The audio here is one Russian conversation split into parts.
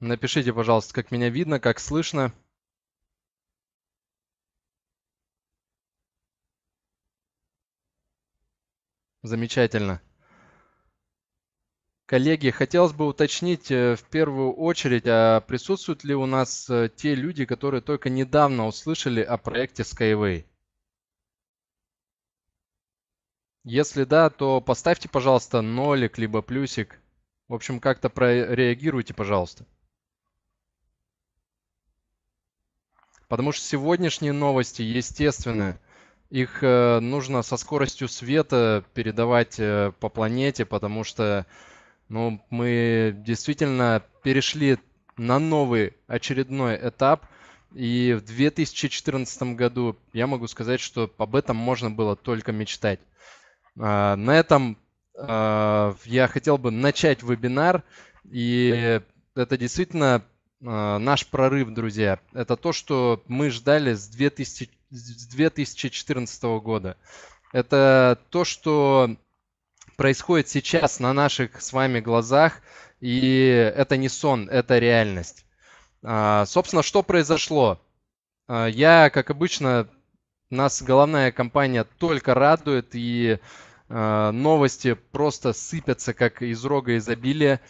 Напишите, пожалуйста, как меня видно, как слышно. Замечательно. Коллеги, хотелось бы уточнить э, в первую очередь, а присутствуют ли у нас э, те люди, которые только недавно услышали о проекте Skyway? Если да, то поставьте, пожалуйста, нолик либо плюсик. В общем, как-то прореагируйте, пожалуйста. Потому что сегодняшние новости, естественно, их э, нужно со скоростью света передавать э, по планете, потому что ну, мы действительно перешли на новый очередной этап. И в 2014 году я могу сказать, что об этом можно было только мечтать. А, на этом а, я хотел бы начать вебинар. И это действительно а, наш прорыв, друзья, это то, что мы ждали с, 2000, с 2014 года. Это то, что происходит сейчас на наших с вами глазах, и это не сон, это реальность. А, собственно, что произошло? А, я, как обычно, нас головная компания только радует, и новости просто сыпятся, как из рога изобилия.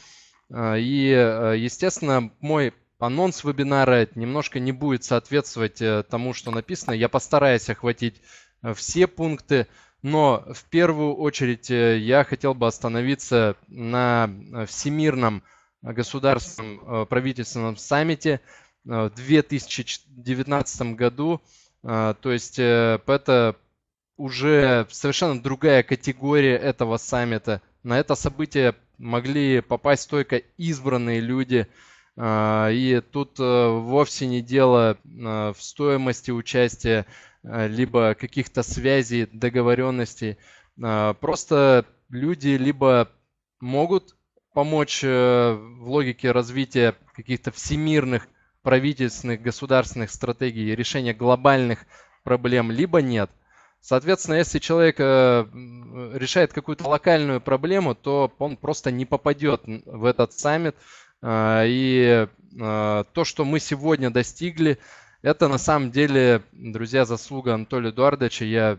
А, и, э, естественно, мой анонс вебинара немножко не будет соответствовать э, тому, что написано. Я постараюсь охватить э, все пункты, но в первую очередь я хотел бы остановиться на всемирном государственном правительственном саммите в 2019 году. А, то есть это уже совершенно другая категория этого саммита. На это событие могли попасть только избранные люди. А, и тут э, вовсе не дело э, в стоимости участия, э, либо каких-то связей, договоренностей. А, просто люди либо могут помочь в логике развития каких-то всемирных правительственных, государственных стратегий, решения глобальных проблем, либо нет – Соответственно, если человек э, решает какую-то локальную проблему, то он просто не попадет в этот саммит. Э, и э, то, что мы сегодня достигли, это на самом деле, друзья, заслуга Анатолия Эдуардовича. Я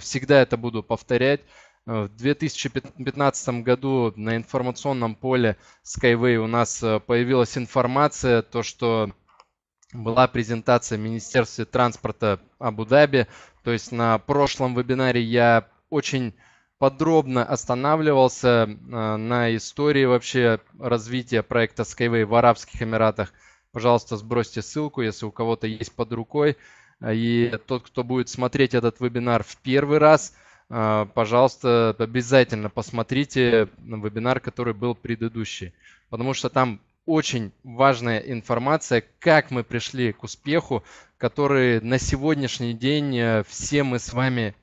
всегда это буду повторять. В 2015 году на информационном поле Skyway у нас появилась информация, то что была презентация Министерства транспорта Абу-Даби то есть на прошлом вебинаре я очень подробно останавливался э, на истории вообще развития проекта Skyway в Арабских Эмиратах. Пожалуйста, сбросьте ссылку, если у кого-то есть под рукой. И тот, кто будет смотреть этот вебинар в первый раз, э, пожалуйста, обязательно посмотрите вебинар, который был предыдущий. Потому что там очень важная информация, как мы пришли к успеху, который на сегодняшний день э, все мы с вами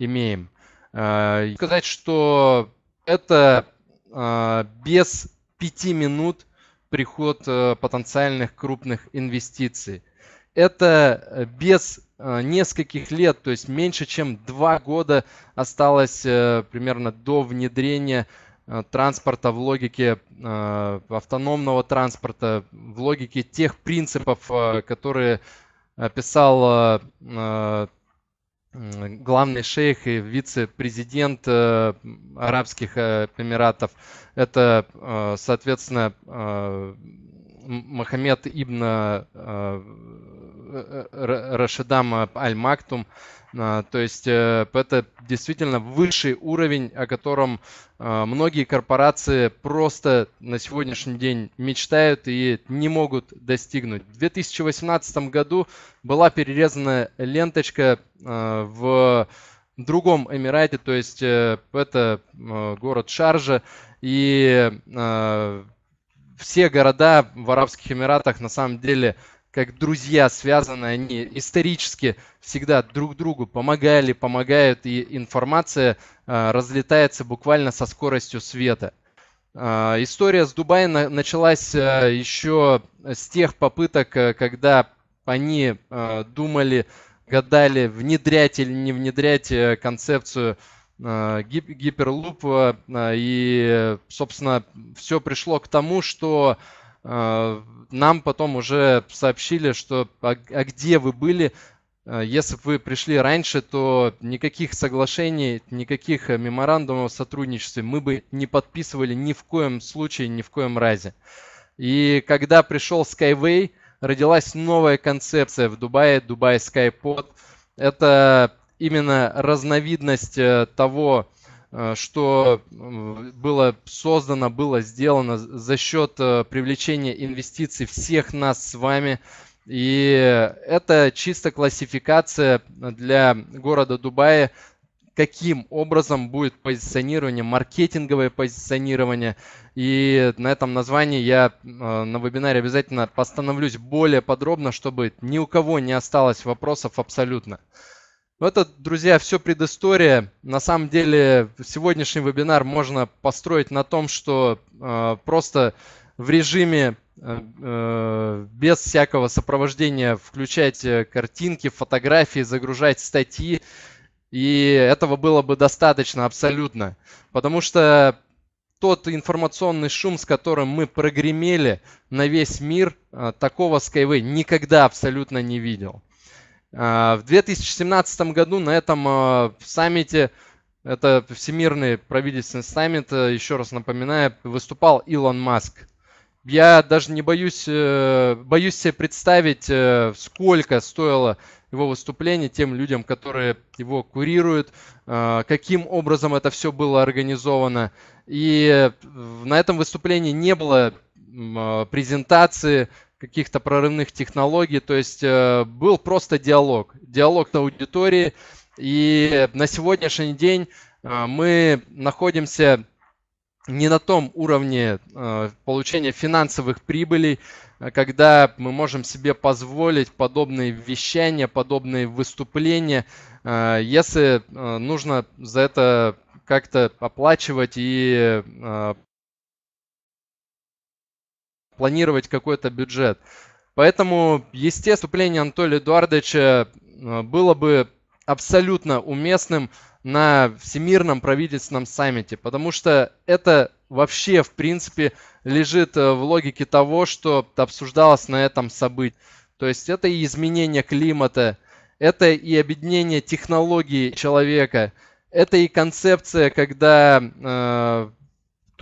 имеем. Э, сказать, что это э, без пяти минут приход потенциальных крупных инвестиций. Это без нескольких лет, то есть меньше чем два года осталось примерно до внедрения Э, транспорта в логике э, автономного транспорта, в логике тех принципов, э, которые писал главный шейх и вице-президент Арабских Эмиратов. Это, соответственно, Мохаммед Ибн Рашидам э, Аль-Мактум. А, то есть э, это действительно высший уровень, о котором э, многие корпорации просто на сегодняшний день мечтают и не могут достигнуть. В 2018 году была перерезана ленточка в другом Эмирате, то есть это город Шаржа. И все города в Арабских Эмиратах на самом деле как друзья связаны, они исторически всегда друг другу помогали, помогают, и информация э, разлетается буквально со скоростью света. Э, история с Дубаем началась э, еще с тех попыток, когда они думали, гадали, внедрять или не внедрять концепцию гиперлупа. И, собственно, все пришло к тому, что а, нам потом уже сообщили, что а, а где вы были, а, если бы вы пришли раньше, то никаких соглашений, никаких э, меморандумов о сотрудничестве мы бы не подписывали ни в коем случае, ни в коем разе. И когда пришел Skyway, родилась новая концепция в Дубае, Дубай Skypod. Это именно разновидность э, того Э, что было создано, было сделано за счет э, привлечения инвестиций всех нас с вами. И это чисто классификация для города Дубая, каким образом будет позиционирование, маркетинговое позиционирование. И на этом названии я э, на вебинаре обязательно постановлюсь более подробно, чтобы ни у кого не осталось вопросов абсолютно. Но ну, это, друзья, все предыстория. На самом деле, сегодняшний вебинар можно построить на том, что э, просто в режиме э, э без всякого сопровождения включать картинки, фотографии, загружать статьи. И этого было бы достаточно абсолютно. Потому что тот информационный шум, с которым мы прогремели на весь мир, э, такого Skyway никогда абсолютно не видел. А, в 2017 году на этом а, саммите, это Всемирный правительственный саммит, э, еще раз напоминаю, выступал Илон Маск. Я даже не боюсь, э, боюсь себе представить, э, сколько стоило его выступление тем людям, которые его курируют, каким образом это все было организовано. И на этом выступлении не было а, презентации каких-то прорывных технологий. То есть э, был просто диалог. Диалог на аудитории. И на сегодняшний день э, мы находимся не на том уровне э, получения финансовых прибылей, когда мы можем себе позволить подобные вещания, подобные выступления, если нужно за это как-то оплачивать и планировать какой-то бюджет. Поэтому, естественно, выступление Анатолия Эдуардовича э, было бы абсолютно уместным на Всемирном правительственном саммите, потому что это вообще, в принципе, лежит э, в логике того, что обсуждалось на этом событии. То есть это и изменение климата, это и объединение технологий человека, это и концепция, когда э,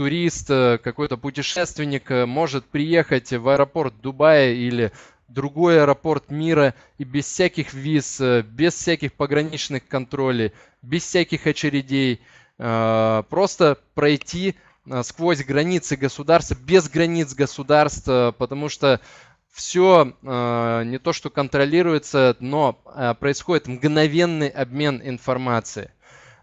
турист, э, какой-то путешественник э, может приехать в аэропорт Дубая или другой аэропорт мира и без всяких виз, э, без всяких пограничных контролей, без всяких очередей, просто пройти сквозь границы государства, без границ государства, потому что все не то, что контролируется, но происходит мгновенный обмен информацией.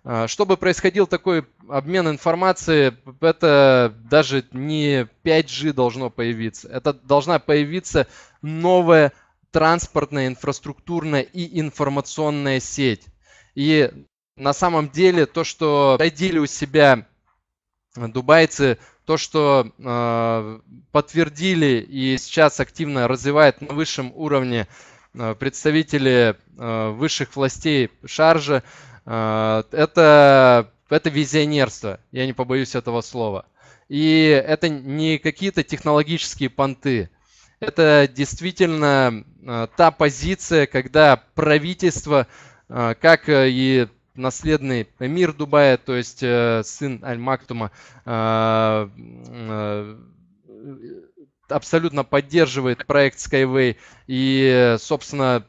А, чтобы происходил такой обмен информации, это даже не 5G должно появиться. Это должна появиться новая транспортная, инфраструктурная и информационная сеть. И на самом деле то, что родили у себя дубайцы, то, что э, подтвердили и сейчас активно развивает на высшем уровне а, представители э, высших властей Шаржа, э, а, это, это визионерство, я не побоюсь этого слова. И это не какие-то технологические понты. Это действительно а, та позиция, когда правительство, а, как э, и наследный эмир Дубая, то есть э, сын Аль-Мактума, э, абсолютно поддерживает проект Skyway. И, собственно,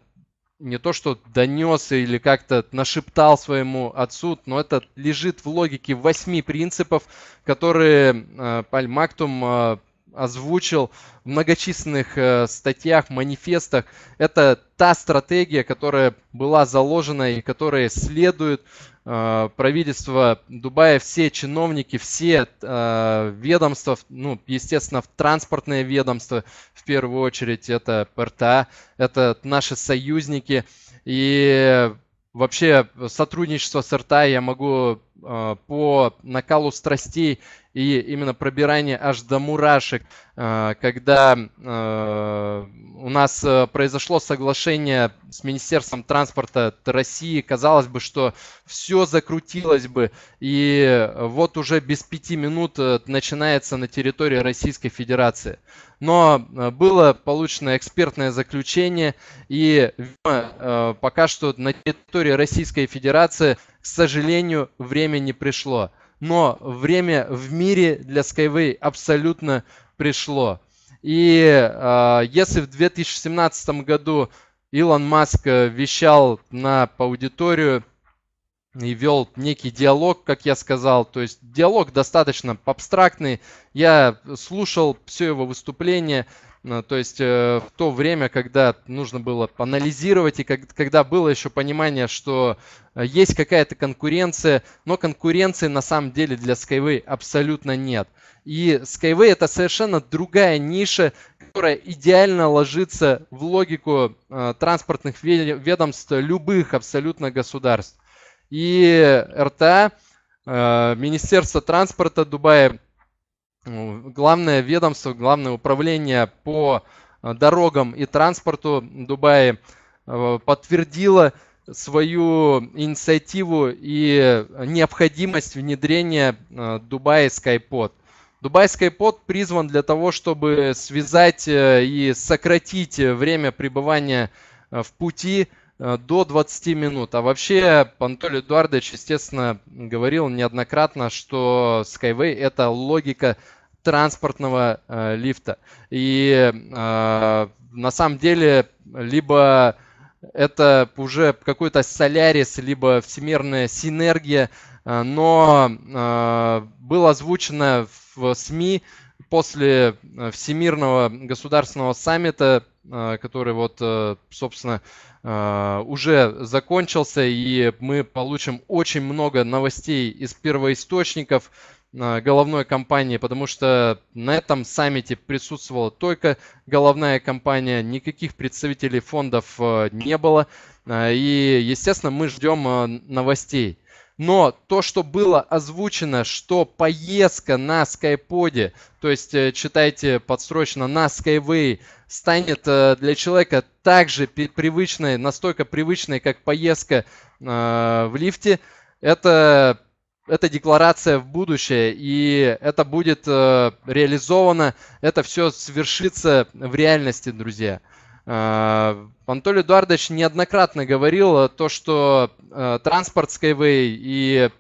не то что донес или как-то нашептал своему отцу, но это лежит в логике восьми принципов, которые э, Пальмактум э, озвучил в многочисленных э, статьях, манифестах. Это та стратегия, которая была заложена и которая следует Э, правительство Дубая, все чиновники, все э, ведомства, ну, естественно, транспортное ведомство в первую очередь, это РТА, это наши союзники. И вообще сотрудничество с РТА я могу а, по накалу страстей и именно пробирание аж до мурашек, а, когда а, у нас произошло соглашение с Министерством транспорта России, казалось бы, что все закрутилось бы, и вот уже без пяти минут э, начинается на территории Российской Федерации. Но было получено экспертное заключение, и пока что на территории Российской Федерации к сожалению, время не пришло. Но время в мире для Skyway абсолютно пришло. И э, если в 2017 году Илон Маск э, вещал на по аудиторию и вел некий диалог, как я сказал. То есть диалог достаточно абстрактный. Я слушал все его выступление, то есть э, в то время, когда нужно было анализировать и как, когда было еще понимание, что э, есть какая-то конкуренция, но конкуренции на самом деле для Skyway абсолютно нет. И Skyway это совершенно другая ниша, которая идеально ложится в логику э, транспортных ведомств любых абсолютно государств. И РТА, Министерство транспорта Дубая главное ведомство, главное управление по э, дорогам и транспорту Дубая э, подтвердило свою инициативу и необходимость внедрения э, Дубая SkyPod. Дубай SkyPod призван для того, чтобы связать и сократить время пребывания в пути до 20 минут. А вообще, Анатолий Эдуардович, естественно, говорил неоднократно, что Skyway – это логика транспортного э, лифта. И э, на самом деле либо это уже какой-то солярис, либо всемирная синергия, э, но э, было озвучено в СМИ после э, Всемирного государственного саммита, э, который вот, э, собственно, э, уже закончился, и мы получим очень много новостей из первоисточников, Э, головной компании, потому что на этом саммите присутствовала только головная компания, никаких представителей фондов э, не было. Э, и, естественно, мы ждем новостей. Но то, что было озвучено, что поездка на скайподе, то есть читайте подсрочно на Skyway, станет для человека также привычной, настолько привычной, как поездка в лифте, это это декларация в будущее, и это будет э, реализовано, это все свершится в реальности, друзья. Э, Анатолий Эдуардович неоднократно говорил э, то, что э, транспорт Skyway и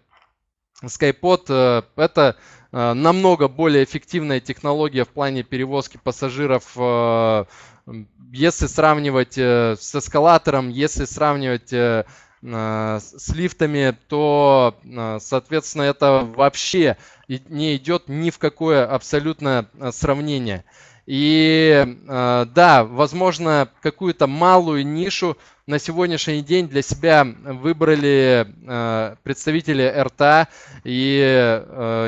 Skypod э, это э, намного более эффективная технология в плане перевозки пассажиров э, если сравнивать э, с эскалатором, если сравнивать э, Э, с лифтами, то, э, соответственно, это вообще не идет ни в какое абсолютно э, сравнение. И да, возможно, какую-то малую нишу на сегодняшний день для себя выбрали представители РТА. И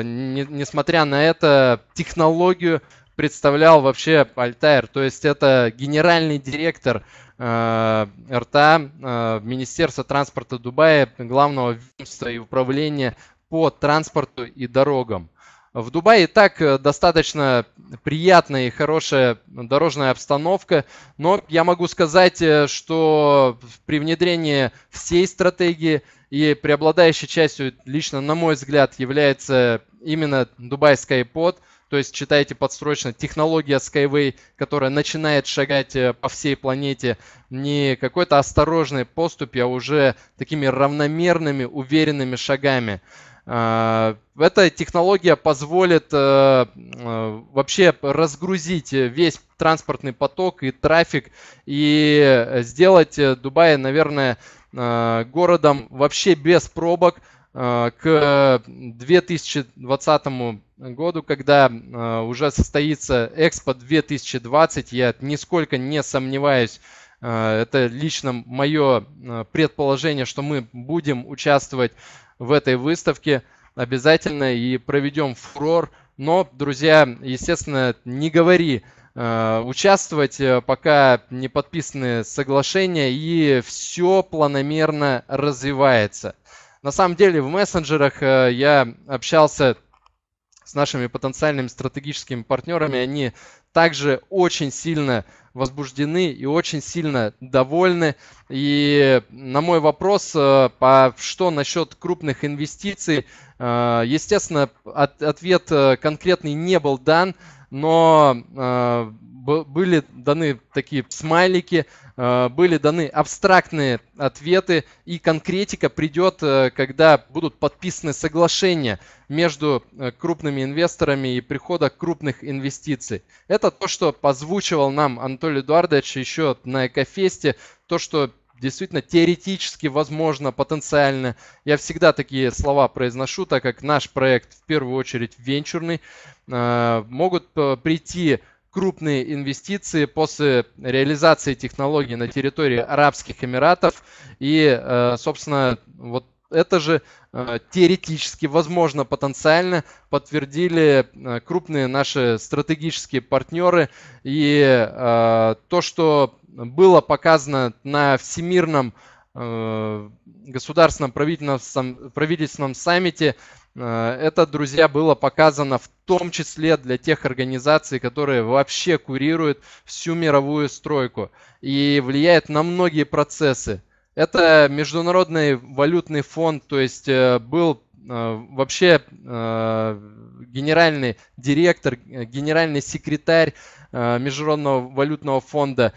несмотря на это, технологию представлял вообще Альтайр. То есть это генеральный директор э, РТА, э, Министерства транспорта Дубая, главного ведомства и управления по транспорту и дорогам. В Дубае и так э, достаточно приятная и хорошая дорожная обстановка, но я могу сказать, э, что при внедрении всей стратегии и преобладающей частью, лично на мой взгляд, является именно дубайская iPod – то есть читайте подсрочно. Технология Skyway, которая начинает шагать э, по всей планете не какой-то осторожный поступь, а уже такими равномерными, уверенными шагами. А, эта технология позволит э, э, вообще разгрузить весь транспортный поток и трафик и сделать Дубай, наверное, городом вообще без пробок, Э, к 2020 году, когда э, уже состоится Экспо 2020, я нисколько не сомневаюсь, э, это лично мое предположение, что мы будем участвовать в этой выставке обязательно и проведем фурор. Но, друзья, естественно, не говори, участвовать, пока не подписаны соглашения, и все планомерно развивается. На самом деле в мессенджерах э, я общался с нашими потенциальными стратегическими партнерами, они также очень сильно возбуждены и очень сильно довольны. И на мой вопрос, по, э, а что насчет крупных инвестиций, э, естественно, ответ конкретный не был дан, но были даны такие смайлики, Э, были даны абстрактные ответы, и конкретика придет, э, когда будут подписаны соглашения между э, крупными инвесторами и прихода крупных инвестиций. Это то, что позвучивал нам Анатолий Эдуардович еще на Экофесте, то, что действительно теоретически возможно, потенциально. Я всегда такие слова произношу, так как наш проект в первую очередь венчурный. Могут прийти крупные инвестиции после реализации технологий на территории Арабских Эмиратов. И, э, собственно, вот это же э, теоретически, возможно, потенциально подтвердили э, крупные наши стратегические партнеры. И то, что было показано на всемирном государственном правительственном, правительственном саммите, Э, это, друзья, было показано в том числе для тех организаций, которые вообще курируют всю мировую стройку и влияет на многие процессы. Это Международный валютный фонд, то есть э, был э, вообще генеральный директор, генеральный секретарь Международного валютного фонда.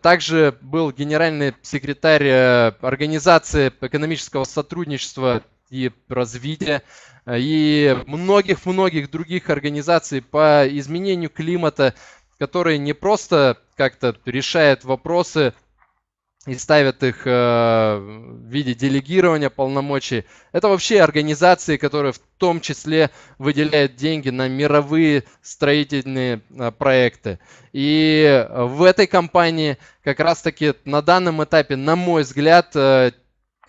Также был генеральный секретарь Организации экономического сотрудничества и развития э, и многих-многих других организаций по изменению климата, которые не просто как-то решают вопросы и ставят их э, в виде делегирования полномочий. Это вообще организации, которые в том числе выделяют деньги на мировые строительные э, проекты. И в этой компании как раз-таки на данном этапе, на мой взгляд,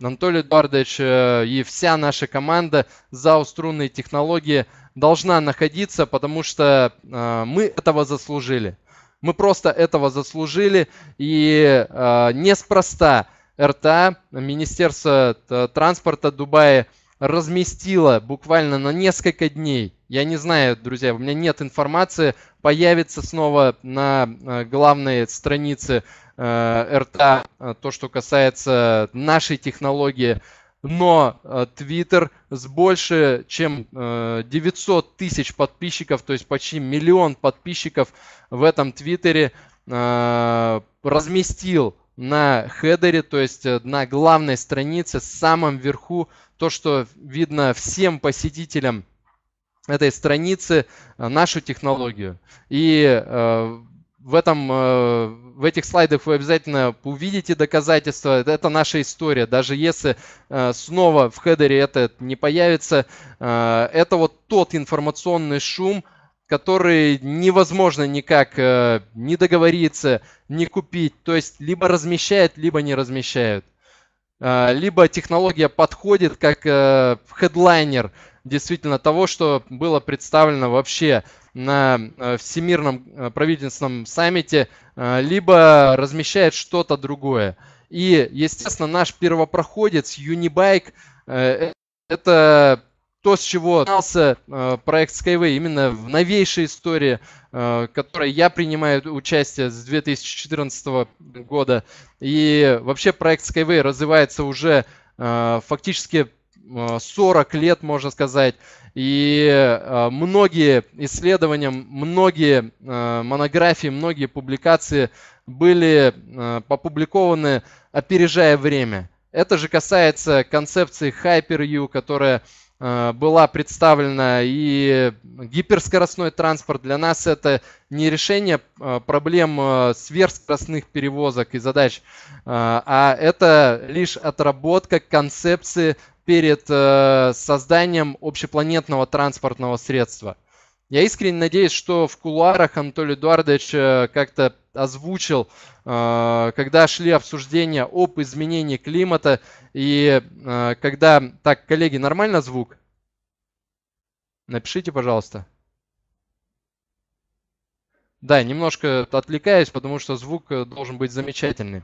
Анатолий Эдуардович э, и вся наша команда за уструнные технологии должна находиться, потому что э, мы этого заслужили. Мы просто этого заслужили, и э, неспроста РТА, Министерство транспорта Дубая, разместила буквально на несколько дней. Я не знаю, друзья, у меня нет информации, появится снова на главной странице Э, РТА, э, то, что касается нашей технологии, но Twitter э, с больше чем 900 тысяч подписчиков, то есть почти миллион подписчиков в этом Твиттере разместил на хедере, то есть на главной странице, в самом верху, то, что видно всем посетителям этой страницы, нашу технологию. И в, этом, э, в этих слайдах вы обязательно увидите доказательства. Это наша история. Даже если э, снова в хедере это не появится, э, это вот тот информационный шум, который невозможно никак не договориться, не купить. То есть либо размещают, либо не размещают. Либо технология подходит как хедлайнер действительно того, что было представлено вообще на э, Всемирном э, правительственном саммите, э, либо размещает что-то другое. И, естественно, наш первопроходец Unibike – это то, с чего начался проект Skyway, именно в новейшей истории, в которой я принимаю участие с 2014 года. И вообще проект Skyway развивается уже фактически 40 а, лет, можно сказать. И а, многие исследования, многие а, монографии, многие публикации были опубликованы, опережая время. Это же касается концепции Hyper-U, которая была представлена и гиперскоростной транспорт. Для нас это не решение проблем сверхскоростных перевозок и задач, а это лишь отработка концепции перед э, созданием общепланетного транспортного средства. Я искренне надеюсь, что в кулуарах Анатолий Эдуардович э, как-то озвучил, э, когда шли обсуждения об изменении климата и э, когда... Так, коллеги, нормально звук? Напишите, пожалуйста. Да, немножко отвлекаюсь, потому что звук должен быть замечательный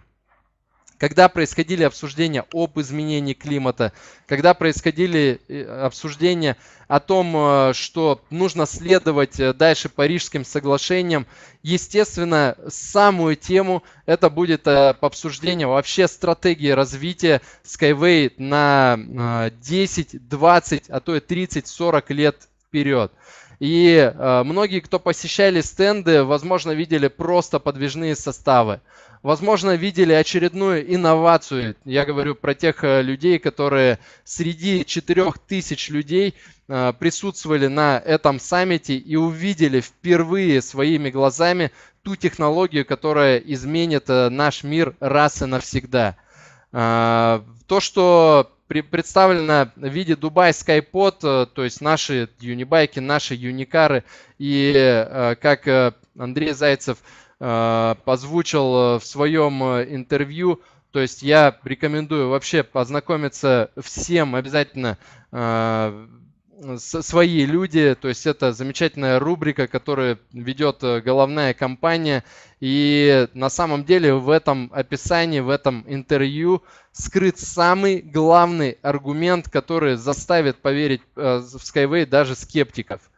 когда происходили обсуждения об изменении климата, когда происходили э, обсуждения о том, э, что нужно следовать э, дальше Парижским соглашениям, естественно, самую тему это будет обсуждение вообще стратегии развития Skyway на 10, 20, а то и 30, 40 лет вперед. И многие, кто посещали стенды, возможно, видели просто подвижные составы возможно, видели очередную инновацию. Я говорю про тех э, людей, которые среди 4000 людей э, присутствовали на этом саммите и увидели впервые своими глазами ту технологию, которая изменит э, наш мир раз и навсегда. То, что представлено в виде Дубай Skypod, то есть наши юнибайки, наши юникары. И как Андрей Зайцев Э, озвучил э, в своем э, интервью. То есть я рекомендую вообще познакомиться всем обязательно свои люди, то есть это замечательная рубрика, которую ведет головная компания. И на самом деле в этом описании, в этом интервью скрыт самый главный аргумент, который заставит поверить в Skyway даже скептиков –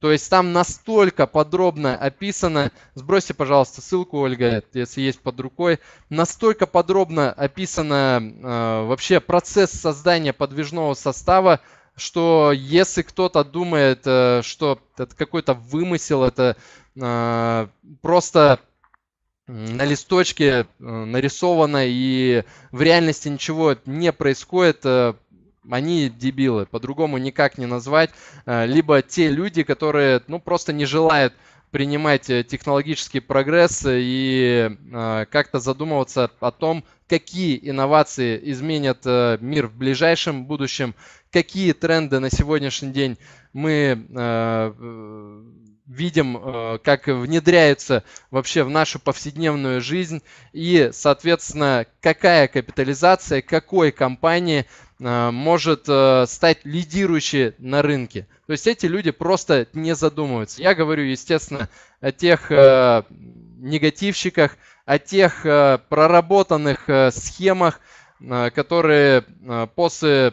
то есть там настолько подробно описано, сбросьте, пожалуйста, ссылку, Ольга, если есть под рукой, настолько подробно описано э, вообще процесс создания подвижного состава, что если кто-то думает, э, что это какой-то вымысел, это э, просто на листочке э, нарисовано и в реальности ничего не происходит, э, они дебилы, по-другому никак не назвать. Э, либо те люди, которые ну, просто не желают принимать э, технологический прогресс и э, как-то задумываться о том, какие инновации изменят мир в ближайшем будущем, какие тренды на сегодняшний день мы видим, э, как внедряются вообще в нашу повседневную жизнь и, соответственно, какая капитализация какой компании э, может э, стать лидирующей на рынке. То есть эти люди просто не задумываются. Я говорю, естественно, о тех негативщиках, о тех проработанных схемах, которые после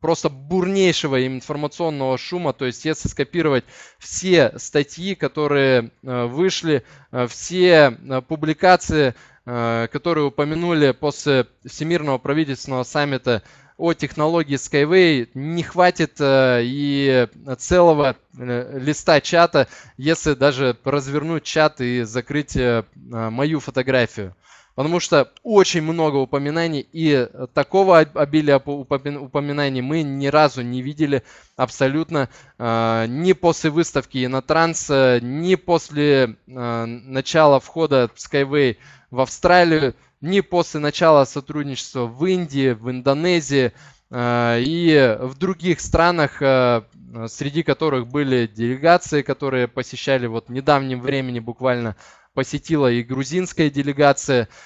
просто бурнейшего информационного шума. То есть если скопировать все статьи, которые э, вышли, э, все э, публикации, которые упомянули после Всемирного правительственного саммита о технологии Skyway не хватит и целого листа чата, если даже развернуть чат и закрыть мою фотографию. Потому что очень много упоминаний, и э, такого обилия упоминаний мы ни разу не видели абсолютно э, ни после выставки Инотранса, э, ни после э, начала входа Skyway в Австралию, ни после начала сотрудничества в Индии, в Индонезии э, и в других странах, э, среди которых были делегации, которые посещали вот в недавнем времени буквально посетила и грузинская делегация –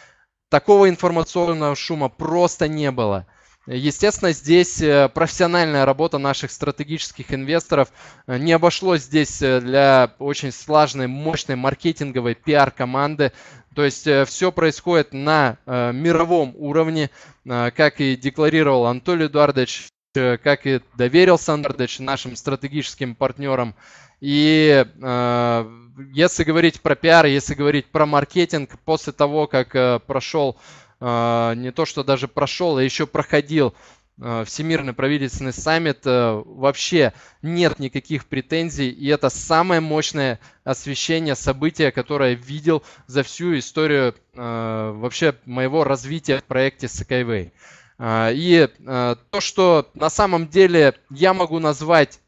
Такого информационного шума просто не было. Естественно, здесь э, профессиональная работа наших стратегических инвесторов э, не обошлось здесь э, для очень слаженной, мощной маркетинговой пиар-команды. То есть все происходит на мировом уровне, как и декларировал Анатолий Эдуардович, как и доверился Андердович нашим стратегическим партнерам. И э, если говорить про пиар, если говорить про маркетинг, после того, как э, прошел, э, не то что даже прошел, а еще проходил э, Всемирный правительственный саммит, э, вообще нет никаких претензий. И это самое мощное освещение события, которое я видел за всю историю э, вообще моего развития в проекте Sakaiway. Э, и э, то, что на самом деле я могу назвать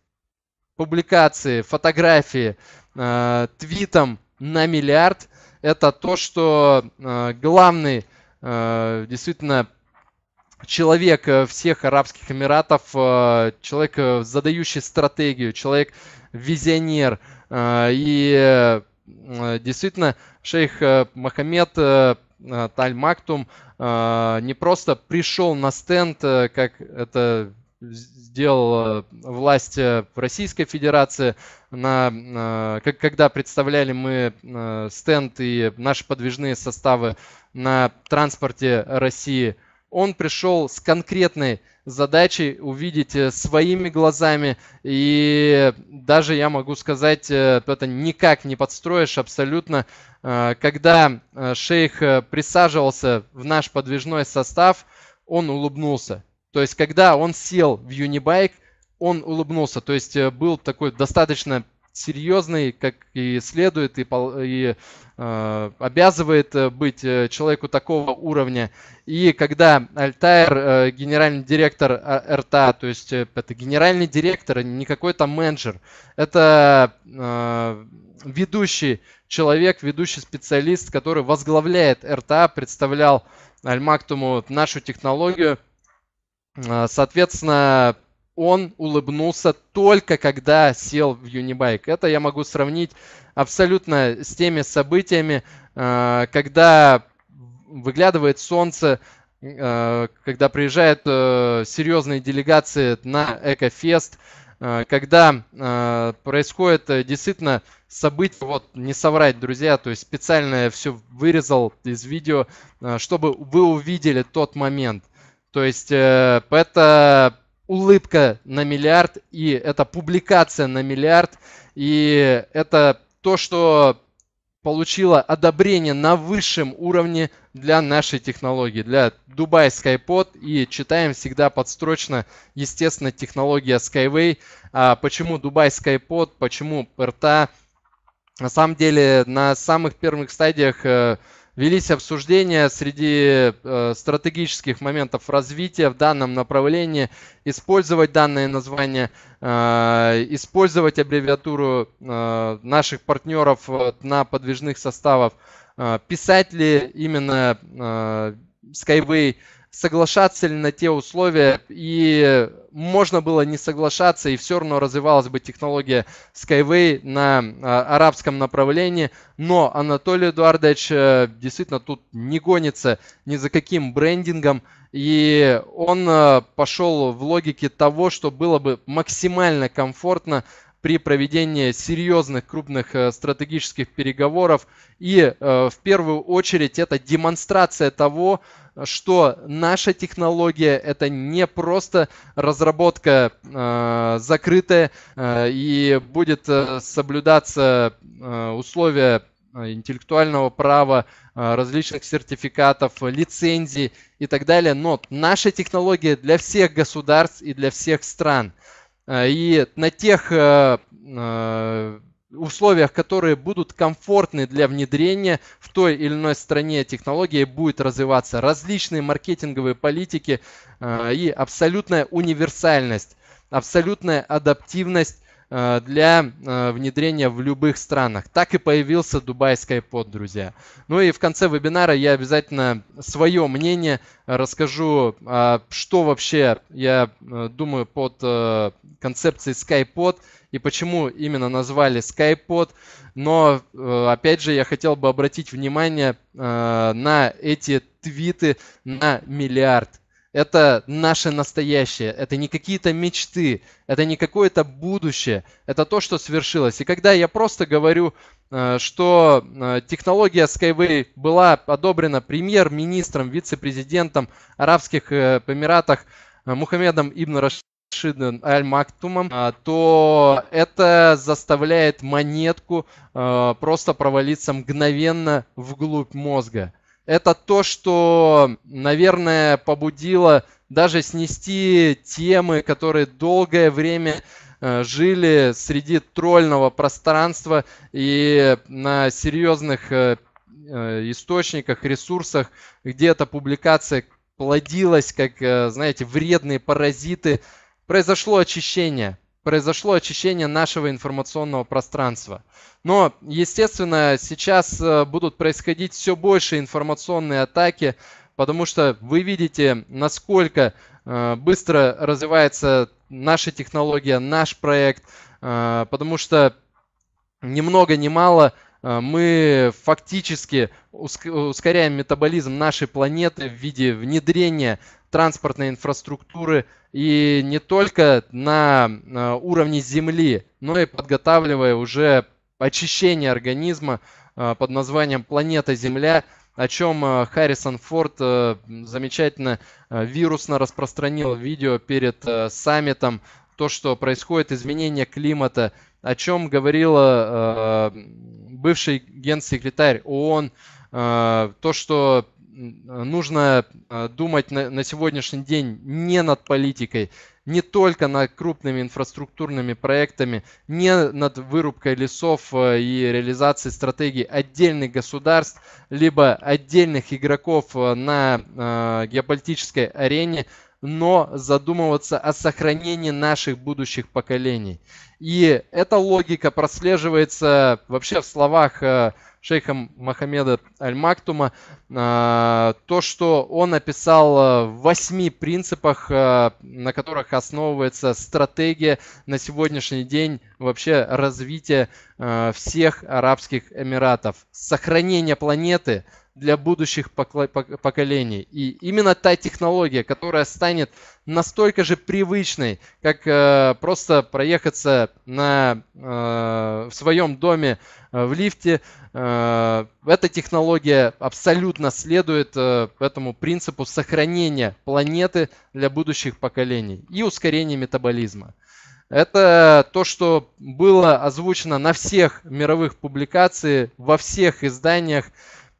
публикации, фотографии, э, твитом на миллиард, это то, что э, главный э, действительно человек э, всех Арабских Эмиратов, э, человек, э, задающий стратегию, человек визионер. Э, и э, действительно шейх э, Мохаммед э, Таль э, не просто пришел на стенд, как это сделала власть э, Российской Федерации. На, как, э, когда представляли мы э, стенд и наши подвижные составы на транспорте России, он пришел с конкретной задачей увидеть своими глазами. И даже я могу сказать, это никак не подстроишь абсолютно. Когда шейх присаживался в наш подвижной состав, он улыбнулся. То есть, когда он сел в юнибайк, он улыбнулся. То есть, э, был такой достаточно серьезный, как и следует, и, и э, обязывает э, быть э, человеку такого уровня. И когда Альтайр, э, генеральный директор РТА, то есть это генеральный директор, а не какой-то менеджер, это э, ведущий человек, ведущий специалист, который возглавляет РТА, представлял Альмактуму нашу технологию – а, соответственно, он улыбнулся только когда сел в Юнибайк. Это я могу сравнить абсолютно с теми событиями, а, когда выглядывает солнце, а, когда приезжают э, серьезные делегации на Экофест, когда происходит э, действительно событие, вот не соврать, друзья, то есть специально я все вырезал из видео, чтобы вы увидели тот момент – то есть э, это улыбка на миллиард, и это публикация на миллиард, и это то, что получило одобрение на высшем уровне для нашей технологии, для Dubai SkyPod. И читаем всегда подстрочно, естественно, технология Skyway. А почему Dubai SkyPod, почему порта? На самом деле, на самых первых стадиях э, велись обсуждения среди э, стратегических моментов развития в данном направлении, использовать данное название, э, использовать аббревиатуру э, наших партнеров э, на подвижных составах, э, писать ли именно э, Skyway соглашаться ли на те условия, и можно было не соглашаться, и все равно развивалась бы технология Skyway на а, арабском направлении, но Анатолий Эдуардович э, действительно тут не гонится ни за каким брендингом, и он э, пошел в логике того, что было бы максимально комфортно при проведении серьезных крупных э, стратегических переговоров. И в первую очередь это демонстрация того, что наша технология это не просто разработка э, закрытая э, и будет э, соблюдаться э, условия э, интеллектуального права, э, различных сертификатов, лицензий и так далее. Но наша технология для всех государств и для всех стран. Э, и на тех условиях, которые будут комфортны для внедрения в той или иной стране технологии будет развиваться. Различные маркетинговые политики э, и абсолютная универсальность, абсолютная адаптивность э, для э, внедрения в любых странах. Так и появился Дубай SkyPod, друзья. Ну и в конце вебинара я обязательно свое мнение расскажу, а, что вообще я думаю под концепцией SkyPod и почему именно назвали SkyPod. Но, э, опять же, я хотел бы обратить внимание э, на эти твиты на миллиард. Это наше настоящее, это не какие-то мечты, это не какое-то будущее, это то, что свершилось. И когда я просто говорю, э, что технология Skyway была одобрена премьер-министром, вице-президентом Арабских Эмиратах Мухаммедом Ибн Раш Шиден Аль-Мактумом, а, то это заставляет монетку а, просто провалиться мгновенно вглубь мозга. Это то, что, наверное, побудило даже снести темы, которые долгое время а, жили среди тролльного пространства и на серьезных источниках, ресурсах, где эта публикация плодилась, как, знаете, вредные паразиты, произошло очищение. Произошло очищение нашего информационного пространства. Но, естественно, сейчас э, будут происходить все больше информационные атаки, потому что вы видите, насколько э, быстро развивается наша технология, наш проект, э, потому что ни много ни мало – Э, мы фактически ускоряем метаболизм нашей планеты в виде внедрения транспортной инфраструктуры и не только на э, уровне Земли, но и подготавливая уже очищение организма э, под названием «Планета Земля», о чем Харрисон Форд замечательно вирусно распространил видео перед саммитом, то, что происходит изменение климата, о чем говорила бывший генсекретарь ООН, э, то, что э, нужно э, думать на, сегодняшний день не над политикой, не только над крупными инфраструктурными проектами, не над вырубкой лесов и реализацией стратегии отдельных государств, либо отдельных игроков на геополитической арене, но задумываться о сохранении наших будущих поколений. И эта логика прослеживается вообще в словах э, шейха Мохаммеда Аль-Мактума, э, то, что он описал э, в восьми принципах, на которых основывается стратегия на сегодняшний день вообще развития всех Арабских Эмиратов. Сохранение планеты – для будущих поколений. И именно та технология, которая станет настолько же привычной, как э, просто проехаться на, э, в своем доме э, в лифте, э, эта технология абсолютно следует э, этому принципу сохранения планеты для будущих поколений и ускорения метаболизма. Это то, что было озвучено на всех мировых публикациях, во всех изданиях.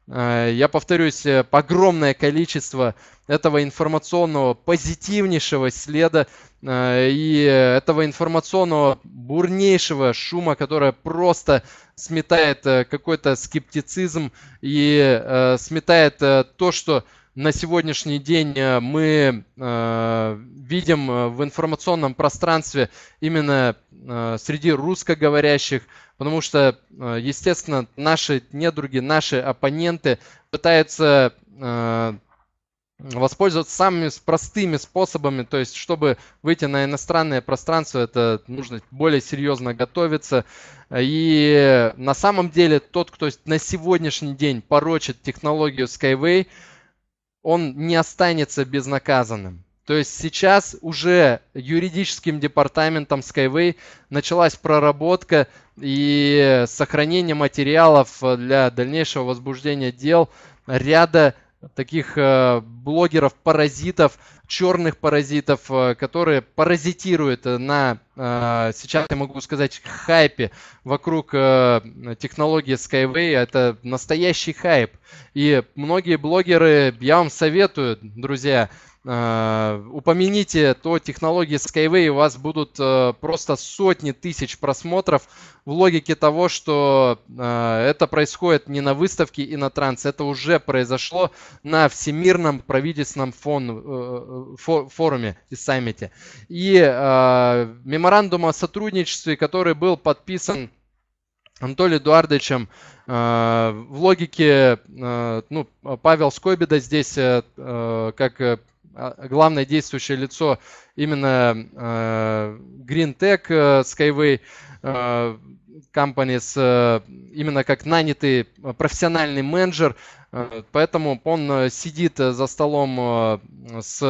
Э, я повторюсь, э, огромное количество этого информационного позитивнейшего следа э, и этого информационного бурнейшего шума, которое просто сметает какой-то скептицизм и сметает то, что на сегодняшний день мы видим в информационном пространстве именно среди русскоговорящих потому что, э, естественно, наши недруги, наши оппоненты пытаются э, воспользоваться самыми простыми способами, то есть чтобы выйти на иностранное пространство, это нужно более серьезно готовиться. И на самом деле тот, кто на сегодняшний день порочит технологию Skyway, он не останется безнаказанным. То есть сейчас уже юридическим департаментом Skyway началась проработка и сохранение материалов для дальнейшего возбуждения дел ряда таких э, блогеров-паразитов, черных паразитов, э, которые паразитируют на, э, сейчас я могу сказать, хайпе вокруг технологии Skyway. Это настоящий хайп. И многие блогеры, я вам советую, друзья, Э, упомяните, то технологии Skyway у вас будут э, просто сотни тысяч просмотров в логике того, что э, это происходит не на выставке и на транс, это уже произошло на всемирном правительственном фон, форуме и саммите. И меморандум о сотрудничестве, который был подписан Анатолием Эдуардовичем в логике ну, Павел Скобида здесь как а, главное действующее лицо именно э, Green Tech э, Skyway э, Companies, э, именно как нанятый э, профессиональный менеджер. Э, поэтому он сидит за столом с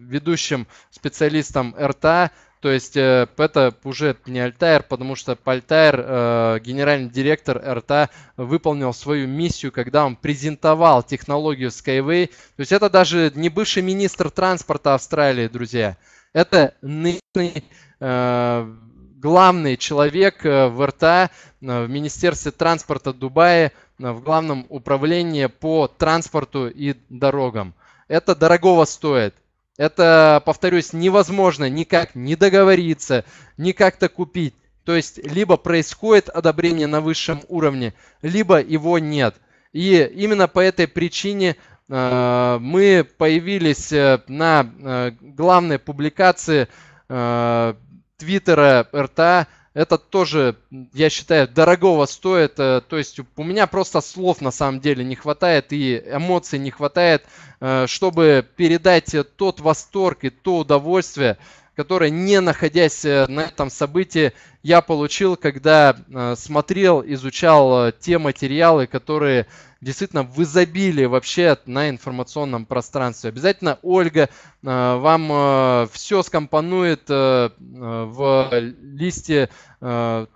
ведущим специалистом РТА, то есть э, это уже не Альтайр, потому что Пальтайр, э, генеральный директор РТА, выполнил свою миссию, когда он презентовал технологию Skyway. То есть это даже не бывший министр транспорта Австралии, друзья. Это нынешний э, главный человек в РТА, в Министерстве транспорта Дубая, в главном управлении по транспорту и дорогам. Это дорогого стоит. Это, повторюсь, невозможно никак не договориться, никак-то купить. То есть, либо происходит одобрение на высшем уровне, либо его нет. И именно по этой причине э, мы появились э, на э, главной публикации Твиттера РТА это тоже, я считаю, дорогого стоит. Э, то есть у меня просто слов на самом деле не хватает и эмоций не хватает, э, чтобы передать э, тот восторг и то удовольствие, которое, не находясь на этом событии, я получил, когда смотрел, изучал те материалы, которые действительно в изобилии вообще на информационном пространстве. Обязательно Ольга э, вам э, все скомпонует э, в листе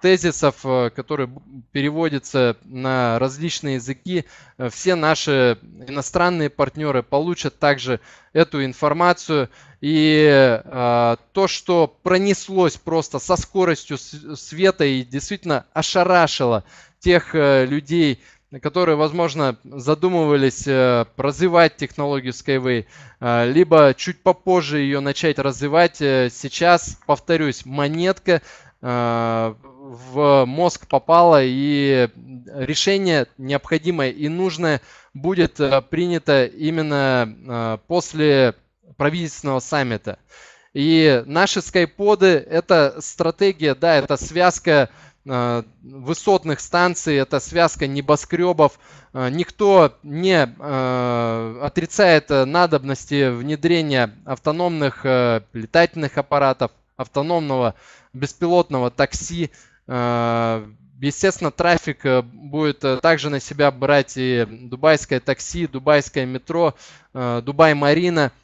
тезисов, который переводится на различные языки. Все наши иностранные партнеры получат также эту информацию. И то, что пронеслось просто со скоростью света и действительно ошарашило тех людей, которые, возможно, задумывались э, развивать технологию Skyway, э, либо чуть попозже ее начать развивать. Э, сейчас, повторюсь, монетка в мозг попала, и решение необходимое и нужное будет принято именно после правительственного саммита. И наши скайподы – это стратегия, да, это связка э, Э, высотных станций, это связка небоскребов. Э, никто не э, отрицает надобности внедрения автономных летательных аппаратов, автономного беспилотного такси. Естественно, трафик будет также на себя брать и дубайское такси, дубайское метро, Дубай-Марина –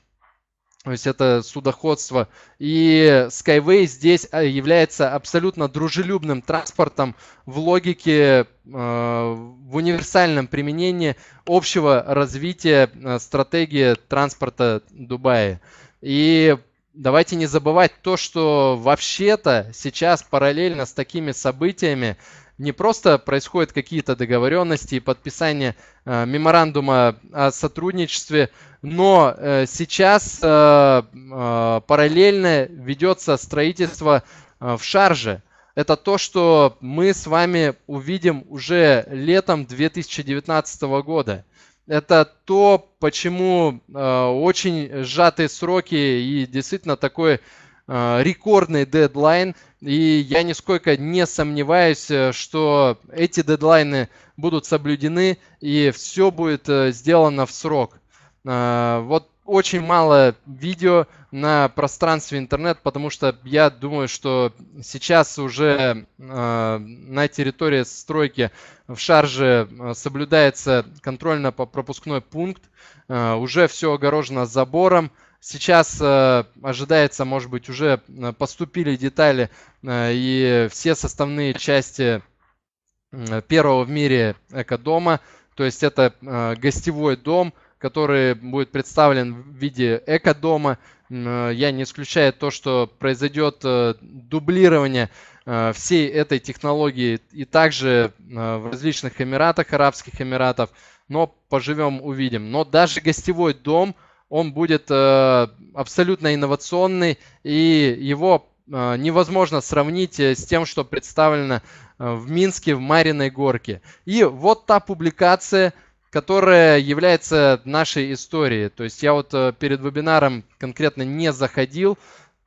то есть это судоходство. И Skyway здесь э, является абсолютно дружелюбным транспортом в логике, э, в универсальном применении общего развития э, стратегии транспорта Дубая. И давайте не забывать то, что вообще-то сейчас параллельно с такими событиями не просто происходят какие-то договоренности и подписание э, меморандума о сотрудничестве, но э, сейчас э, э, параллельно ведется строительство э, в Шарже. Это то, что мы с вами увидим уже летом 2019 года это то, почему э, очень сжатые сроки и действительно такой Э, рекордный дедлайн, и я нисколько не сомневаюсь, э, что эти дедлайны будут соблюдены, и все будет э, сделано в срок. Вот очень мало видео на пространстве интернет, потому что я думаю, что сейчас уже на территории стройки в Шарже соблюдается контрольно-пропускной пункт, уже все огорожено забором, Сейчас э, ожидается, может быть, уже э, поступили детали э, и все составные части э, первого в мире эко дома. То есть это э, гостевой дом, который будет представлен в виде эко экодома. Э, я не исключаю то, что произойдет дублирование всей этой технологии и также в различных Эмиратах, Арабских Эмиратов. Но поживем, увидим. Но даже гостевой дом – он будет э, абсолютно инновационный, и его э, невозможно сравнить э, с тем, что представлено в Минске в Мариной горке. И вот та публикация, которая является нашей историей. То есть я вот перед вебинаром конкретно не заходил.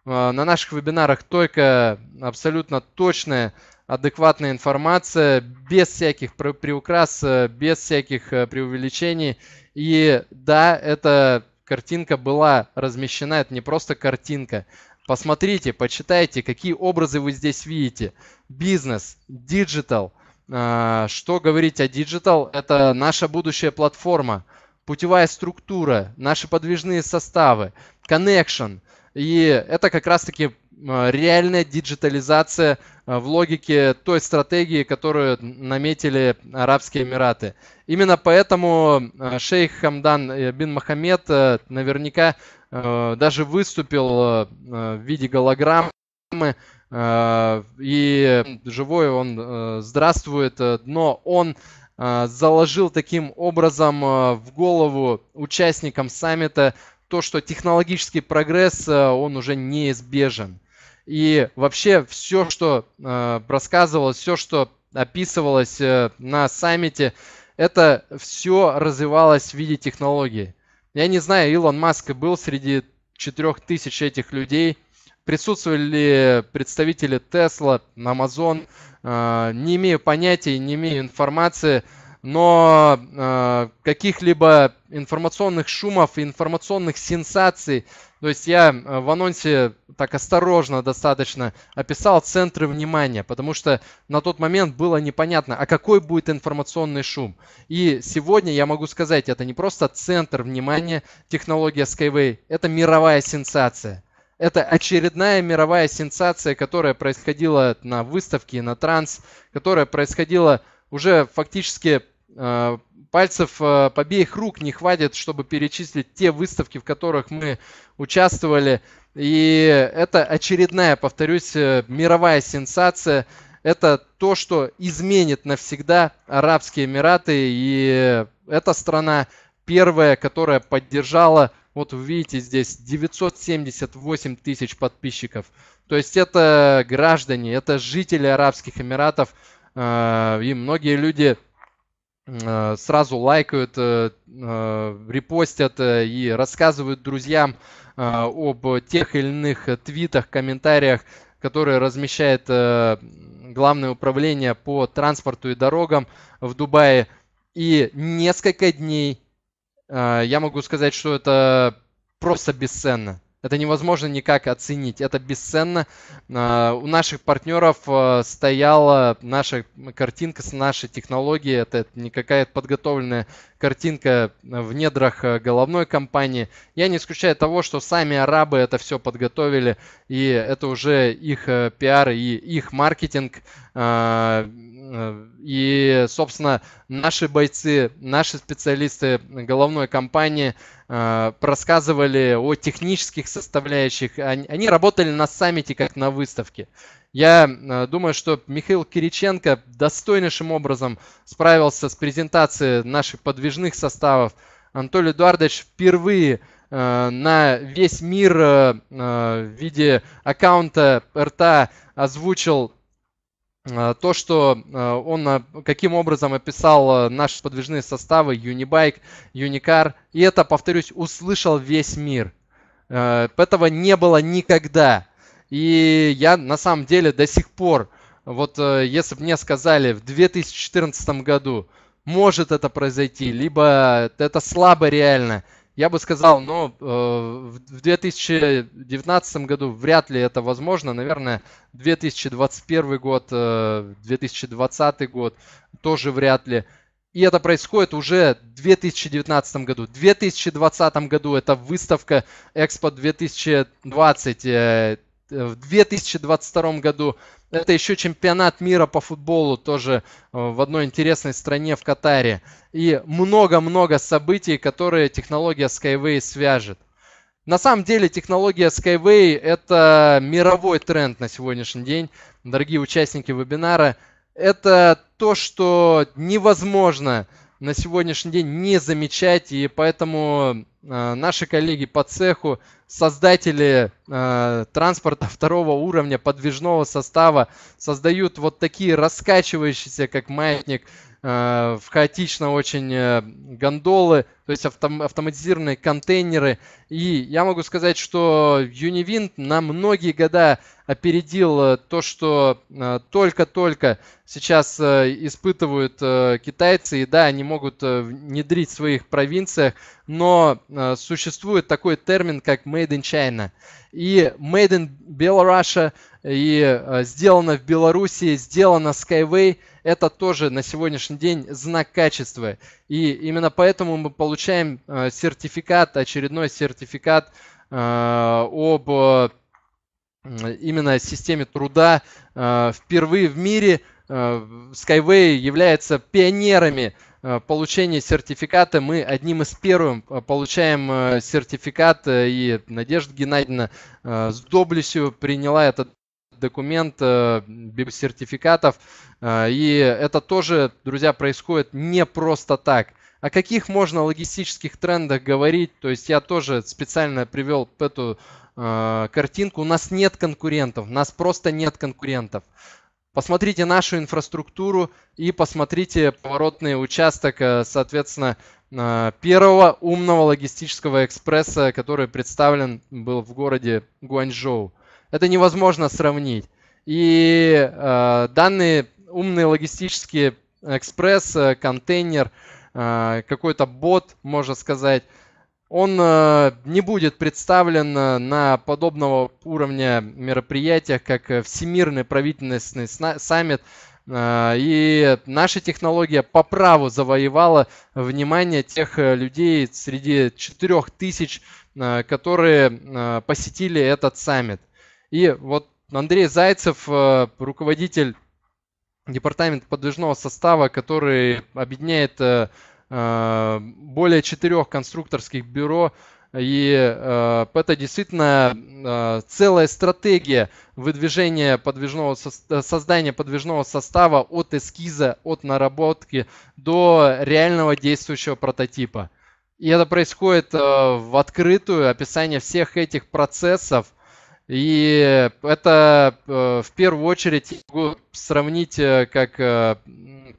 На наших вебинарах только абсолютно точная, адекватная информация, без всяких приукрас, без всяких преувеличений. И да, это картинка была размещена, это не просто картинка. Посмотрите, почитайте, какие образы вы здесь видите. Бизнес, диджитал. А, что говорить о диджитал? Это наша будущая платформа, путевая структура, наши подвижные составы, connection. И это как раз-таки а, реальная диджитализация а, в логике той стратегии, которую наметили Арабские Эмираты. Именно поэтому а, шейх Хамдан э, бин Мохаммед э, наверняка э, даже выступил в виде голограммы, и живой он здравствует, но он заложил таким образом в голову участникам саммита то, что технологический прогресс, он уже неизбежен. И вообще все, что э, рассказывалось, все, что описывалось э, на саммите, это все развивалось в виде технологий. Я не знаю, Илон Маск был среди 4000 этих людей. Присутствовали ли представители Tesla, Amazon, э, не имею понятия, не имею информации, но э, каких-либо информационных шумов, информационных сенсаций – то есть я э, в анонсе так осторожно достаточно описал центры внимания, потому что на тот момент было непонятно, а какой будет информационный шум. И сегодня я могу сказать, это не просто центр внимания технология Skyway, это мировая сенсация. Это очередная мировая сенсация, которая происходила на выставке, на транс, которая происходила уже фактически э, пальцев по э, обеих рук не хватит, чтобы перечислить те выставки, в которых мы участвовали. И это очередная, повторюсь, э, мировая сенсация. Это то, что изменит навсегда Арабские Эмираты. И эта страна первая, которая поддержала, вот вы видите здесь, 978 тысяч подписчиков. То есть это граждане, это жители Арабских Эмиратов. Э, и многие люди Э, сразу лайкают, э, э, репостят и рассказывают друзьям об тех или иных твитах, комментариях, которые размещает Главное управление по транспорту и дорогам в Дубае. И несколько дней я могу сказать, что это просто бесценно. Это невозможно никак оценить. Это бесценно. А, у наших партнеров а, стояла наша картинка с нашей технологией. Это не какая-то подготовленная картинка а, в недрах головной компании. Я не исключаю того, что сами арабы это все подготовили, и это уже их пиар и их маркетинг Э, и, собственно, наши бойцы, наши специалисты головной компании э, рассказывали о технических составляющих. Они работали на саммите, как на выставке. Я э, думаю, что Михаил Кириченко достойнейшим образом справился с презентацией наших подвижных составов. Анатолий Эдуардович впервые на весь мир в виде аккаунта РТА озвучил Э, то, что э, он э, каким образом описал наши подвижные составы Unibike, Unicar, и это, повторюсь, услышал весь мир. Этого не было никогда. И я на самом деле до сих пор, вот если бы мне сказали в 2014 году, может это произойти, либо это слабо реально – я бы сказал, ну, в 2019 году вряд ли это возможно. Наверное, 2021 год, 2020 э, год тоже вряд ли. И это происходит уже в 2019 году. В 2020 году это выставка Экспо 2020 Э, в 2022 году. Это еще чемпионат мира по футболу тоже э, в одной интересной стране в Катаре. И много-много событий, которые технология Skyway свяжет. На самом деле технология Skyway это мировой тренд на сегодняшний день. Дорогие участники вебинара, это то, что невозможно на сегодняшний день не замечать, и поэтому э, наши коллеги по цеху, создатели Э, транспорта второго уровня подвижного состава создают вот такие раскачивающиеся, как маятник, э, в хаотично очень э, гондолы, то есть автом, автоматизированные контейнеры. И я могу сказать, что Univind на многие года опередил то, что только-только сейчас испытывают китайцы. И да, они могут внедрить в своих провинциях, но существует такой термин, как Made in China и Made in Belarus, и э, сделано в Беларуси, сделано Skyway, это тоже на сегодняшний день знак качества. И именно поэтому мы получаем э, сертификат, очередной сертификат э, об именно системе труда. Впервые в мире Skyway является пионерами Э, получении сертификата мы одним из первых э, получаем э, сертификат, и Надежда Геннадьевна с доблестью приняла этот документ сертификатов. И это тоже, друзья, происходит не просто так. О каких можно логистических трендах говорить? То есть я тоже специально привел эту картинку. У нас нет конкурентов, у нас просто нет конкурентов. Посмотрите нашу инфраструктуру и посмотрите поворотный участок, э, соответственно, э, первого умного логистического экспресса, который представлен был в городе Гуанчжоу. Это невозможно сравнить. И э, данные умный логистический экспресс, э, контейнер, какой-то бот, можно сказать, он э, не будет представлен э, на подобного уровня мероприятиях, как э, Всемирный правительственный саммит. И наша технология по праву завоевала внимание тех людей среди 4000, которые посетили этот саммит. И вот Андрей Зайцев, руководитель департамента подвижного состава, который объединяет Э, более четырех конструкторских бюро и э, это действительно э, целая стратегия выдвижения подвижного со- э, создания подвижного состава от эскиза, от наработки до реального действующего прототипа. И это происходит э, в открытую описание всех этих процессов и это э, в первую очередь могу сравнить э, как э,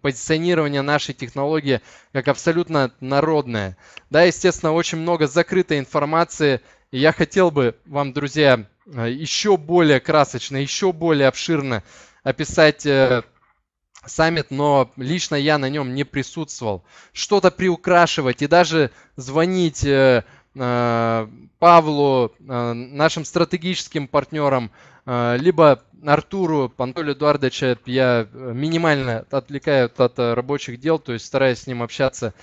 позиционирование нашей технологии как абсолютно народное. Да, естественно, очень много закрытой информации. И я хотел бы вам, друзья, еще более красочно, еще более обширно описать саммит, но лично я на нем не присутствовал. Что-то приукрашивать и даже звонить Э, Павлу, э, нашим стратегическим партнерам, э, либо Артуру, Антолию Эдуардовича я минимально отвлекаю от рабочих дел, то есть стараюсь с ним общаться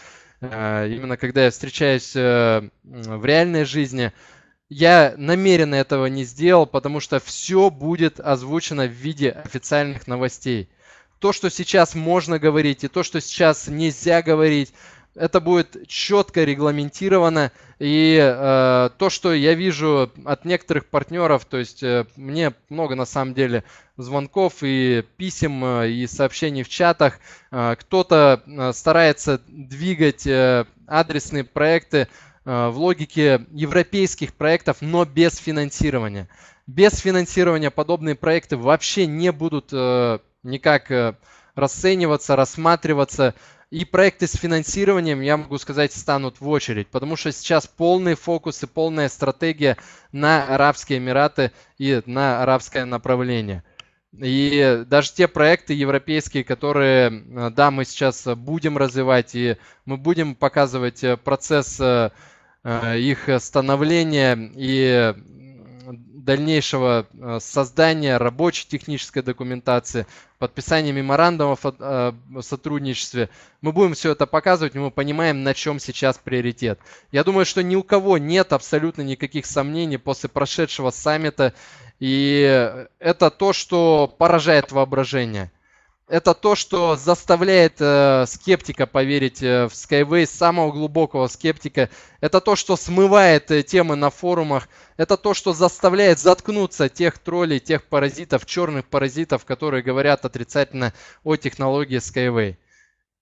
именно когда я встречаюсь в реальной жизни. Я намеренно этого не сделал, потому что все будет озвучено в виде официальных новостей. То, что сейчас можно говорить и то, что сейчас нельзя говорить – это будет четко регламентировано. И э, то, что я вижу от некоторых партнеров, то есть э, мне много на самом деле звонков и писем э, и сообщений в чатах. Э, кто-то э, старается двигать э, адресные проекты э, в логике европейских проектов, но без финансирования. Без финансирования подобные проекты вообще не будут э, никак э, расцениваться, рассматриваться и проекты с финансированием, я могу сказать, станут в очередь, потому что сейчас полный фокус и полная стратегия на Арабские Эмираты и на арабское направление. И даже те проекты европейские, которые, э, да, мы сейчас будем развивать, и мы будем показывать э, процесс э, их становления и дальнейшего э, создания рабочей технической документации, подписания меморандумов о э, сотрудничестве. Мы будем все это показывать, и мы понимаем, на чем сейчас приоритет. Я думаю, что ни у кого нет абсолютно никаких сомнений после прошедшего саммита, и это то, что поражает воображение это то, что заставляет э, скептика поверить э, в Skyway, самого глубокого скептика. Это то, что смывает э, темы на форумах. Это то, что заставляет заткнуться тех троллей, тех паразитов, черных паразитов, которые говорят отрицательно о технологии Skyway.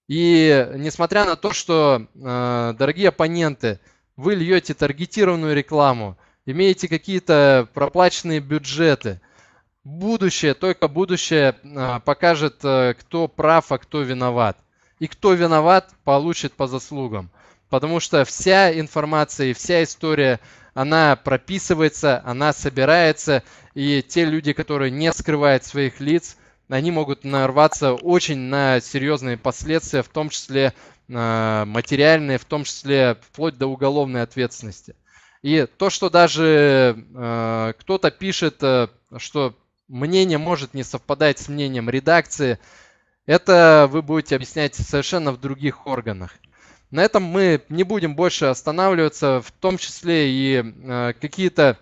И несмотря на то, что, э, дорогие оппоненты, вы льете таргетированную рекламу, имеете какие-то проплаченные бюджеты, Будущее, только будущее а, покажет, э, кто прав, а кто виноват. И кто виноват, получит по заслугам. Потому что вся информация и вся история, она прописывается, она собирается. И те люди, которые не скрывают своих лиц, они могут нарваться очень на серьезные последствия, в том числе а, материальные, в том числе вплоть до уголовной ответственности. И то, что даже э, кто-то пишет, э, что мнение может не совпадать с мнением редакции. Это вы будете объяснять совершенно в других органах. На этом мы не будем больше останавливаться, в том числе и э, какие-то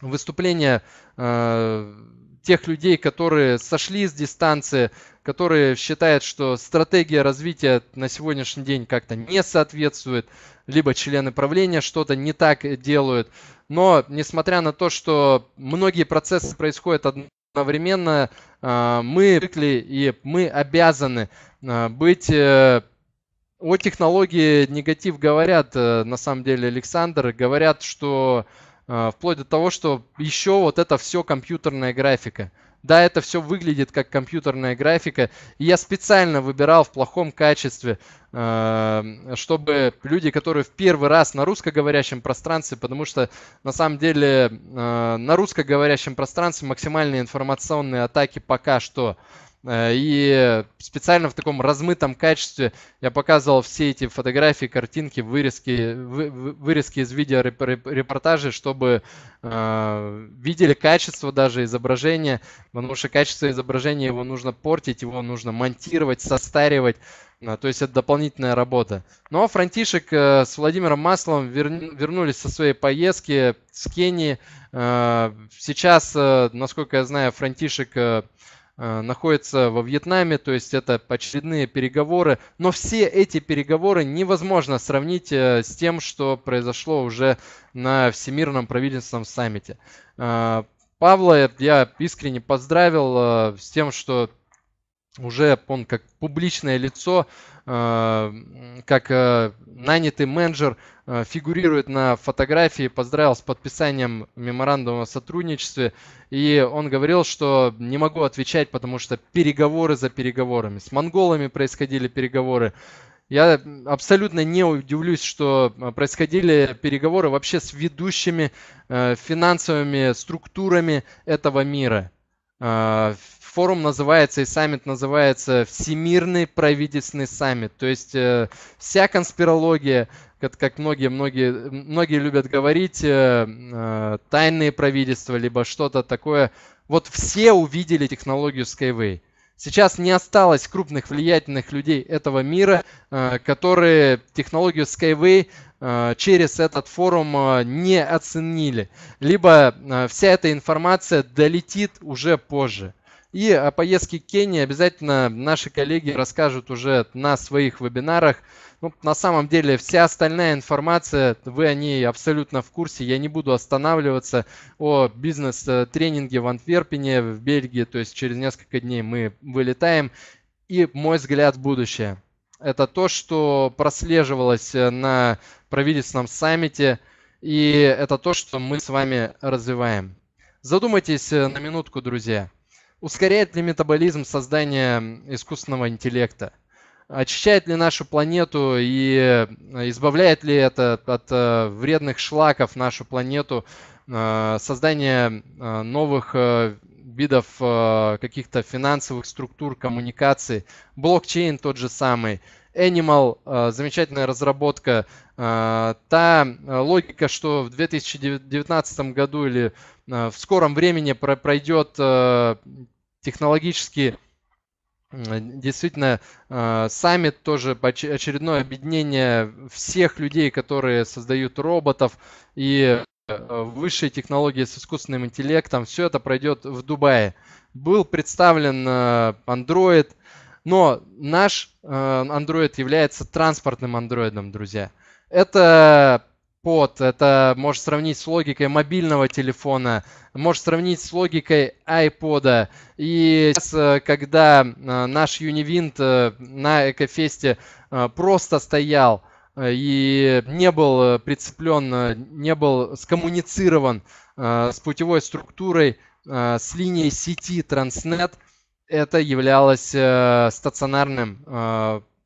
выступления э, тех людей, которые сошли с дистанции, которые считают, что стратегия развития на сегодняшний день как-то не соответствует, либо члены правления что-то не так делают. Но несмотря на то, что многие процессы происходят одновременно, а, мы привыкли и мы обязаны а, быть... Э, о технологии негатив говорят, э, на самом деле, Александр, говорят, что а, вплоть до того, что еще вот это все компьютерная графика – да, это все выглядит как компьютерная графика. И я специально выбирал в плохом качестве, э, чтобы люди, которые в первый раз на русскоговорящем пространстве, потому что на самом деле э, на русскоговорящем пространстве максимальные информационные атаки пока что Э, и специально в таком размытом качестве я показывал все эти фотографии, картинки, вырезки, вырезки из видеорепортажей, чтобы э, видели качество даже изображения, потому что качество изображения его нужно портить, его нужно монтировать, состаривать. Э, то есть это дополнительная работа. Но ну, а Франтишек э, с Владимиром Маслом вернулись со своей поездки с Кении. Сейчас, насколько я знаю, Франтишек Э, находится во Вьетнаме, то есть это очередные переговоры. Но все эти переговоры невозможно сравнить э, с тем, что произошло уже на Всемирном правительственном саммите. Э, Павла я искренне поздравил с тем, что уже он как публичное лицо, э, как э, нанятый менеджер э, фигурирует на фотографии, поздравил с подписанием меморандума о сотрудничестве. И он говорил, что не могу отвечать, потому что переговоры за переговорами. С монголами происходили переговоры. Я абсолютно не удивлюсь, что происходили переговоры вообще с ведущими финансовыми структурами этого мира. А, форум называется и саммит называется Всемирный правительственный саммит. То есть э, вся конспирология, как, как многие, многие, многие любят говорить, э, э, тайные правительства, либо что-то такое. Вот все увидели технологию Skyway. Сейчас не осталось крупных влиятельных людей этого мира, которые технологию Skyway Э, через этот форум э, не оценили. Либо э, вся эта информация долетит уже позже. И о поездке к Кении обязательно наши коллеги расскажут уже на своих вебинарах. Ну, на самом деле вся остальная информация, вы о ней абсолютно в курсе. Я не буду останавливаться о бизнес-тренинге в Антверпене, в Бельгии. То есть через несколько дней мы вылетаем. И мой взгляд в будущее – это то, что прослеживалось э, на правительственном саммите, и это то, что мы с вами развиваем. Задумайтесь э, на минутку, друзья. Ускоряет ли метаболизм создание искусственного интеллекта? Очищает ли нашу планету и э, избавляет ли это от вредных шлаков нашу планету создание новых видов э, каких-то финансовых структур, коммуникаций. Блокчейн тот же самый. Animal, э, замечательная разработка. Э, та логика, что в 2019 году или в скором времени пройдет технологически действительно саммит тоже очередное объединение всех людей, которые создают роботов и Э, высшие технологии с искусственным интеллектом, все это пройдет в Дубае. Был представлен э, Android, но наш э, Android является транспортным Андроидом, друзья. Это под, это можешь сравнить с логикой мобильного телефона, можешь сравнить с логикой iPod. И сейчас, когда наш Univint на Экофесте просто стоял – Э, и не был э, прицеплен, э, не был скоммуницирован с путевой структурой, с линией сети Transnet, это являлось стационарным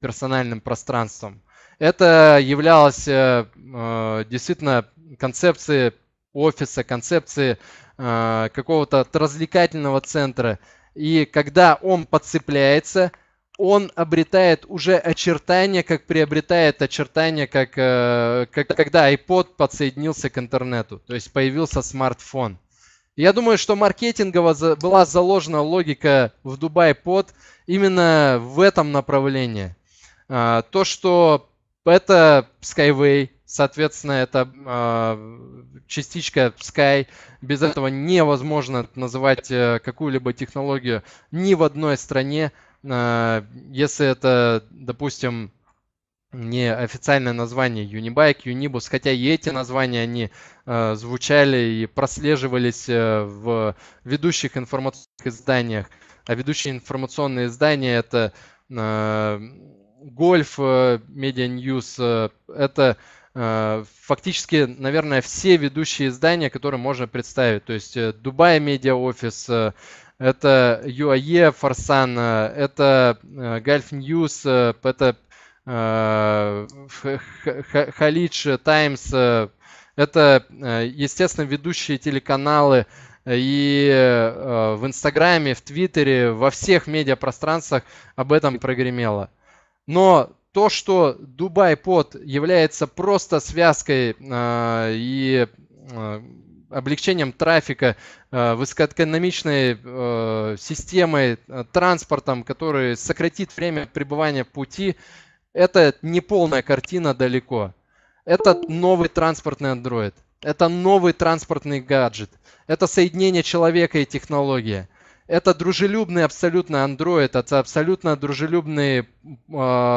персональным пространством. Это являлось действительно концепцией офиса, концепцией какого-то развлекательного центра. И когда он подцепляется – он обретает уже очертания, как приобретает очертания, как, э, как когда iPod подсоединился к интернету, то есть появился смартфон. Я думаю, что маркетингово была заложена логика в Дубай под именно в этом направлении. А, то, что это Skyway, соответственно, это а, частичка Sky. Без этого невозможно называть э, какую-либо технологию ни в одной стране. А, если это, допустим, не официальное название Unibike, Unibus, хотя и эти названия, они а, звучали и прослеживались э, в ведущих информационных изданиях. А ведущие информационные издания это а, Гольф Golf, э, Media News, э, это фактически, наверное, все ведущие издания, которые можно представить. То есть э, Дубай Медиа Офис это UAE Форсана, э, это Gulf э, News, э, это Халидж Таймс, это, естественно, ведущие телеканалы и в Инстаграме, в Твиттере, во всех медиапространствах об этом прогремело. Но то, что Дубай под является просто связкой и облегчением трафика, э, высокоэкономичной э, системой, э, транспортом, который сократит время пребывания в пути, это не полная картина далеко. Это новый транспортный Android. Это новый транспортный гаджет. Это соединение человека и технологии. Это дружелюбный абсолютно Android, это абсолютно дружелюбный э,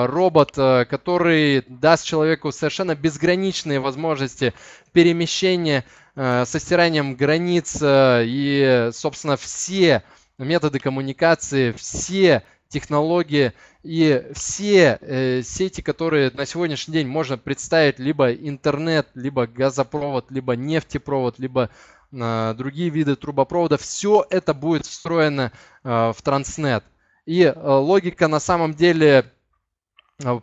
робот, который даст человеку совершенно безграничные возможности перемещения, Э, со стиранием границ э, и, собственно, все методы коммуникации, все технологии и все э, сети, которые на сегодняшний день можно представить, либо интернет, либо газопровод, либо нефтепровод, либо другие виды трубопровода, все это будет встроено в транснет. И логика на самом деле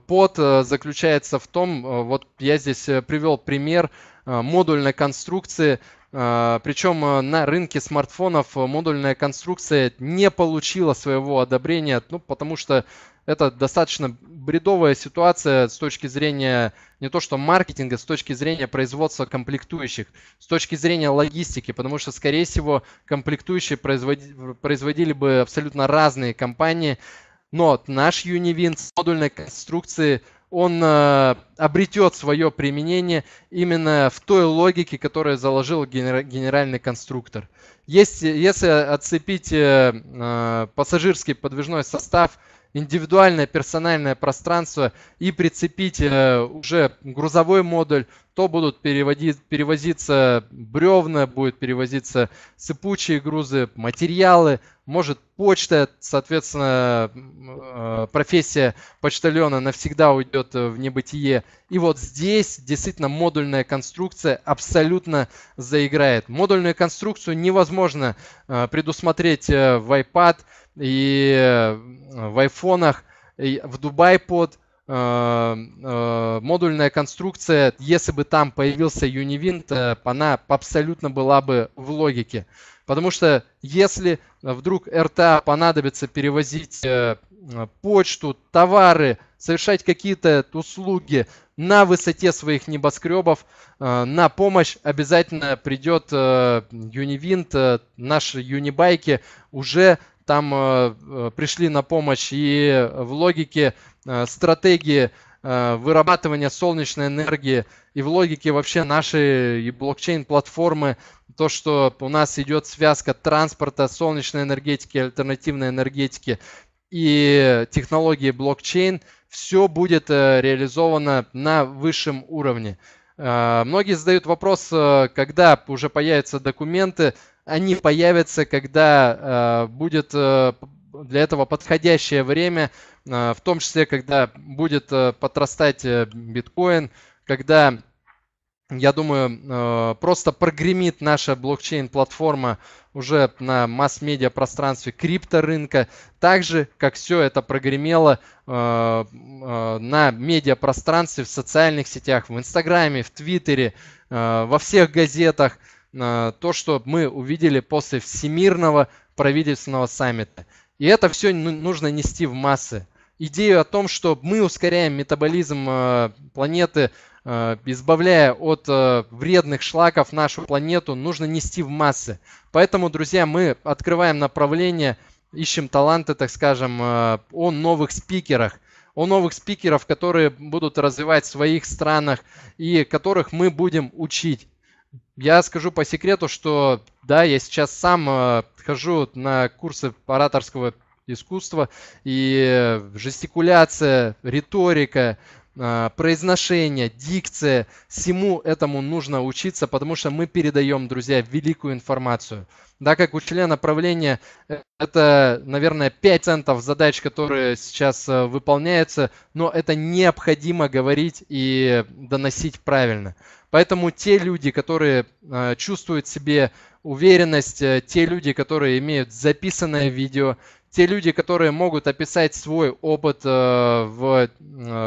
под заключается в том, вот я здесь привел пример, Э, модульной конструкции. Э, Причем э, на рынке смартфонов модульная конструкция не получила своего одобрения, ну, потому что это достаточно бредовая ситуация с точки зрения не то что маркетинга, с точки зрения производства комплектующих, с точки зрения логистики, потому что, скорее всего, комплектующие производили, производили бы абсолютно разные компании, но наш Univin с модульной конструкцией он э, обретет свое применение именно в той логике, которую заложил генер- генеральный конструктор. Есть, если отцепить э, э пассажирский подвижной состав индивидуальное персональное пространство и прицепить э, уже грузовой модуль, то будут переводить, перевозиться бревна, будет перевозиться сыпучие грузы, материалы, может почта, соответственно, э, профессия почтальона навсегда уйдет э, в небытие. И вот здесь действительно модульная конструкция абсолютно заиграет. Модульную конструкцию невозможно предусмотреть в iPad, и э, в айфонах, и в Дубай под э, э, модульная конструкция, если бы там появился Univint, она абсолютно была бы в логике. Потому что если вдруг РТА понадобится перевозить почту, товары, совершать какие-то услуги на высоте своих небоскребов, на помощь обязательно придет Univint, наши юнибайки уже там э, э, пришли на помощь и э, в логике стратегии э, вырабатывания солнечной энергии, и в логике вообще нашей блокчейн-платформы, то, что у нас идет связка транспорта, солнечной энергетики, альтернативной энергетики и технологии блокчейн, все будет реализовано на высшем уровне. Многие задают вопрос, когда уже появятся документы, они появятся, когда э, будет э, для этого подходящее время, э, в том числе, когда будет э, подрастать э, биткоин, когда, я думаю, э, просто прогремит наша блокчейн-платформа уже на масс-медиа пространстве крипторынка, так же, как все это прогремело э, э, на медиапространстве, в социальных сетях, в Инстаграме, в Твиттере, э, во всех газетах – Э, то, что мы увидели после Всемирного правительственного саммита. И это все нужно нести в массы. Идею о том, что мы ускоряем метаболизм э, планеты, э, избавляя от вредных шлаков нашу планету, нужно нести в массы. Поэтому, друзья, мы открываем направление, ищем таланты, так скажем, о новых спикерах о новых спикеров, которые будут развивать в своих странах и которых мы будем учить. Я скажу по секрету, что да, я сейчас сам э, хожу на курсы ораторского искусства, и жестикуляция, риторика, э, произношение, дикция, всему этому нужно учиться, потому что мы передаем, друзья, великую информацию. Да, как у члена правления, э, это, наверное, 5 центов задач, которые сейчас э, выполняются, но это необходимо говорить и э, доносить правильно. Поэтому те люди, которые э, чувствуют себе уверенность, э, те люди, которые имеют записанное видео, те люди, которые могут описать свой опыт э, в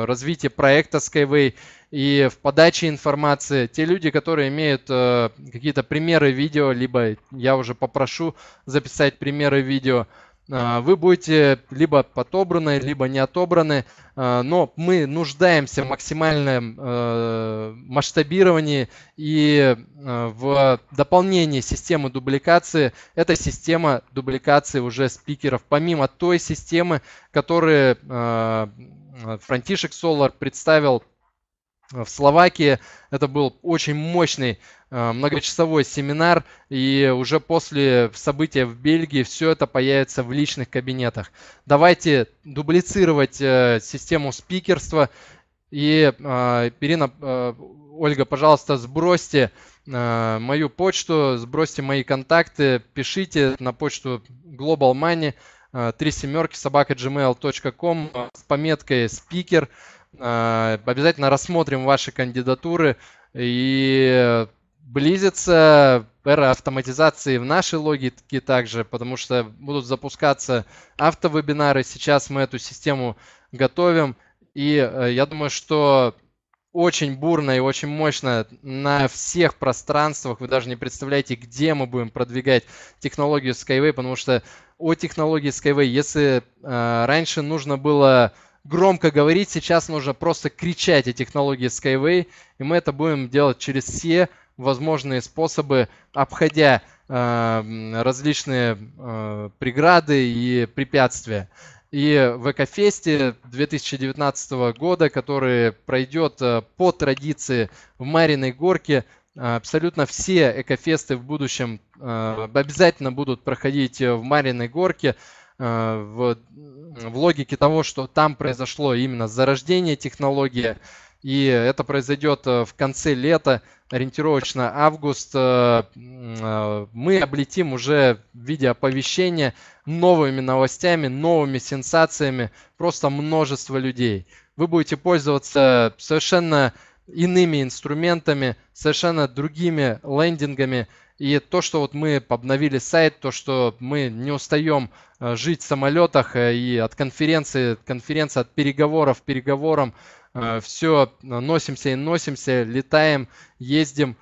развитии проекта Skyway и в подаче информации, те люди, которые имеют какие-то примеры видео, либо я уже попрошу записать примеры видео – а, вы будете либо отобраны, либо не отобраны, а, но мы нуждаемся в максимальном э, масштабировании и э, в дополнении системы дубликации. Это система дубликации уже спикеров, помимо той системы, которую э, Франтишек Solar представил в Словакии. Это был очень мощный э, многочасовой семинар, и уже после события в Бельгии все это появится в личных кабинетах. Давайте дублицировать э, систему спикерства. И э, Ирина, Ольга, пожалуйста, сбросьте мою почту, сбросьте мои контакты, пишите на почту Global Money три семерки собака gmail.com эм с пометкой спикер. speaker Э, обязательно рассмотрим ваши кандидатуры и близится эра автоматизации в нашей логике также, потому что будут запускаться автовебинары. Сейчас мы эту систему готовим. И э, я думаю, что очень бурно и очень мощно на всех пространствах. Вы даже не представляете, где мы будем продвигать технологию Skyway, потому что о технологии Skyway, если э, раньше нужно было громко говорить, сейчас нужно просто кричать о технологии Skyway, и мы это будем делать через все возможные способы, обходя э, различные э, преграды и препятствия. И в Экофесте 2019 года, который пройдет э, по традиции в Мариной горке, э, абсолютно все экофесты в будущем э, обязательно будут проходить в Мариной горке в логике того, что там произошло именно зарождение технологии, и это произойдет э, в конце лета, ориентировочно август, э, э, мы облетим уже в виде оповещения новыми новостями, новыми сенсациями, просто множество людей. Вы будете пользоваться совершенно иными инструментами, совершенно другими лендингами – и то, что вот мы обновили сайт, то, что мы не устаем э, жить в самолетах э, и от конференции, конференции от переговоров переговорам, э, все носимся и носимся, летаем, ездим,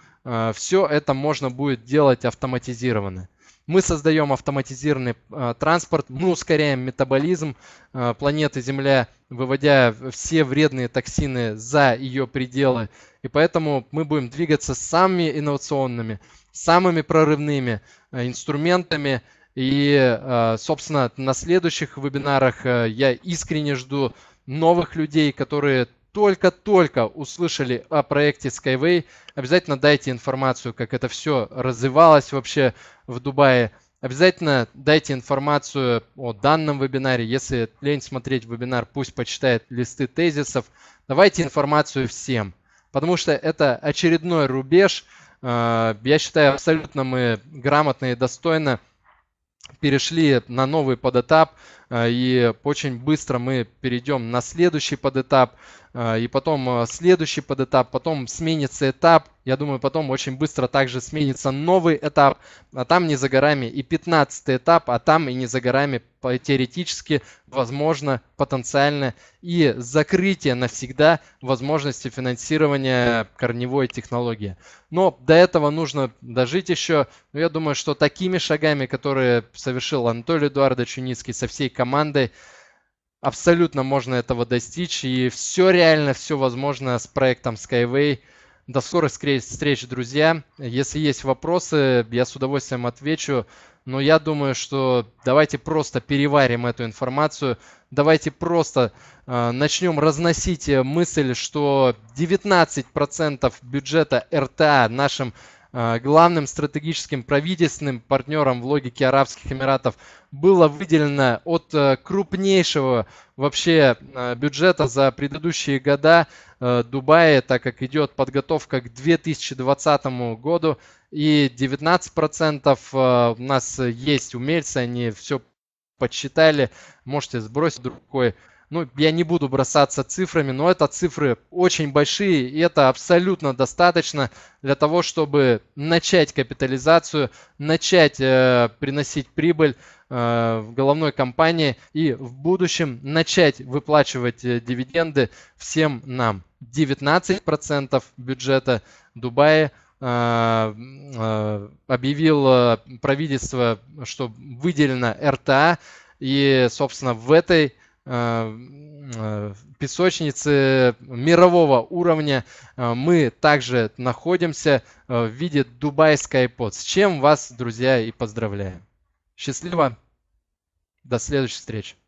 все это можно будет делать автоматизированно. Мы создаем автоматизированный транспорт, мы ускоряем метаболизм планеты Земля, выводя все вредные токсины за ее пределы. И поэтому мы будем двигаться самыми инновационными, самыми прорывными э, инструментами. И, э, собственно, на следующих вебинарах э, я искренне жду новых людей, которые только-только услышали о проекте Skyway. Обязательно дайте информацию, как это все развивалось вообще в Дубае. Обязательно дайте информацию о данном вебинаре. Если лень смотреть вебинар, пусть почитает листы тезисов. Давайте информацию всем, потому что это очередной рубеж – Э, я считаю, абсолютно мы грамотно и достойно перешли на новый подэтап, а, и очень быстро мы перейдем на следующий подэтап, а, и потом а, следующий подэтап, потом сменится этап, я думаю, потом очень быстро также сменится новый этап, а там не за горами и 15 этап, а там и не за горами теоретически, возможно, потенциально и закрытие навсегда возможности финансирования корневой технологии. Но до этого нужно дожить еще. Но я думаю, что такими шагами, которые совершил Анатолий Эдуардович Уницкий со всей командой, командой абсолютно можно этого достичь. И все реально, все возможно с проектом Skyway. До скорых встреч, друзья. Если есть вопросы, я с удовольствием отвечу. Но я думаю, что давайте просто переварим эту информацию. Давайте просто э, начнем разносить мысль, что 19% бюджета РТА нашим а, главным стратегическим правительственным партнером в логике Арабских Эмиратов было выделено от э, крупнейшего вообще э, бюджета за предыдущие года э, Дубая, так как идет подготовка к 2020 году, и 19% у нас есть умельцы, они все подсчитали, можете сбросить рукой ну, я не буду бросаться цифрами, но это цифры очень большие, и это абсолютно достаточно для того, чтобы начать капитализацию, начать э, приносить прибыль э, в головной компании и в будущем начать выплачивать э, дивиденды всем нам. 19% бюджета Дубая э, э, объявил э, правительство, что выделено РТА, и, собственно, в этой Э, э, песочницы мирового уровня э, мы также находимся в виде Дубай Skypod. С чем вас, друзья, и поздравляем. Счастливо. До следующей встречи.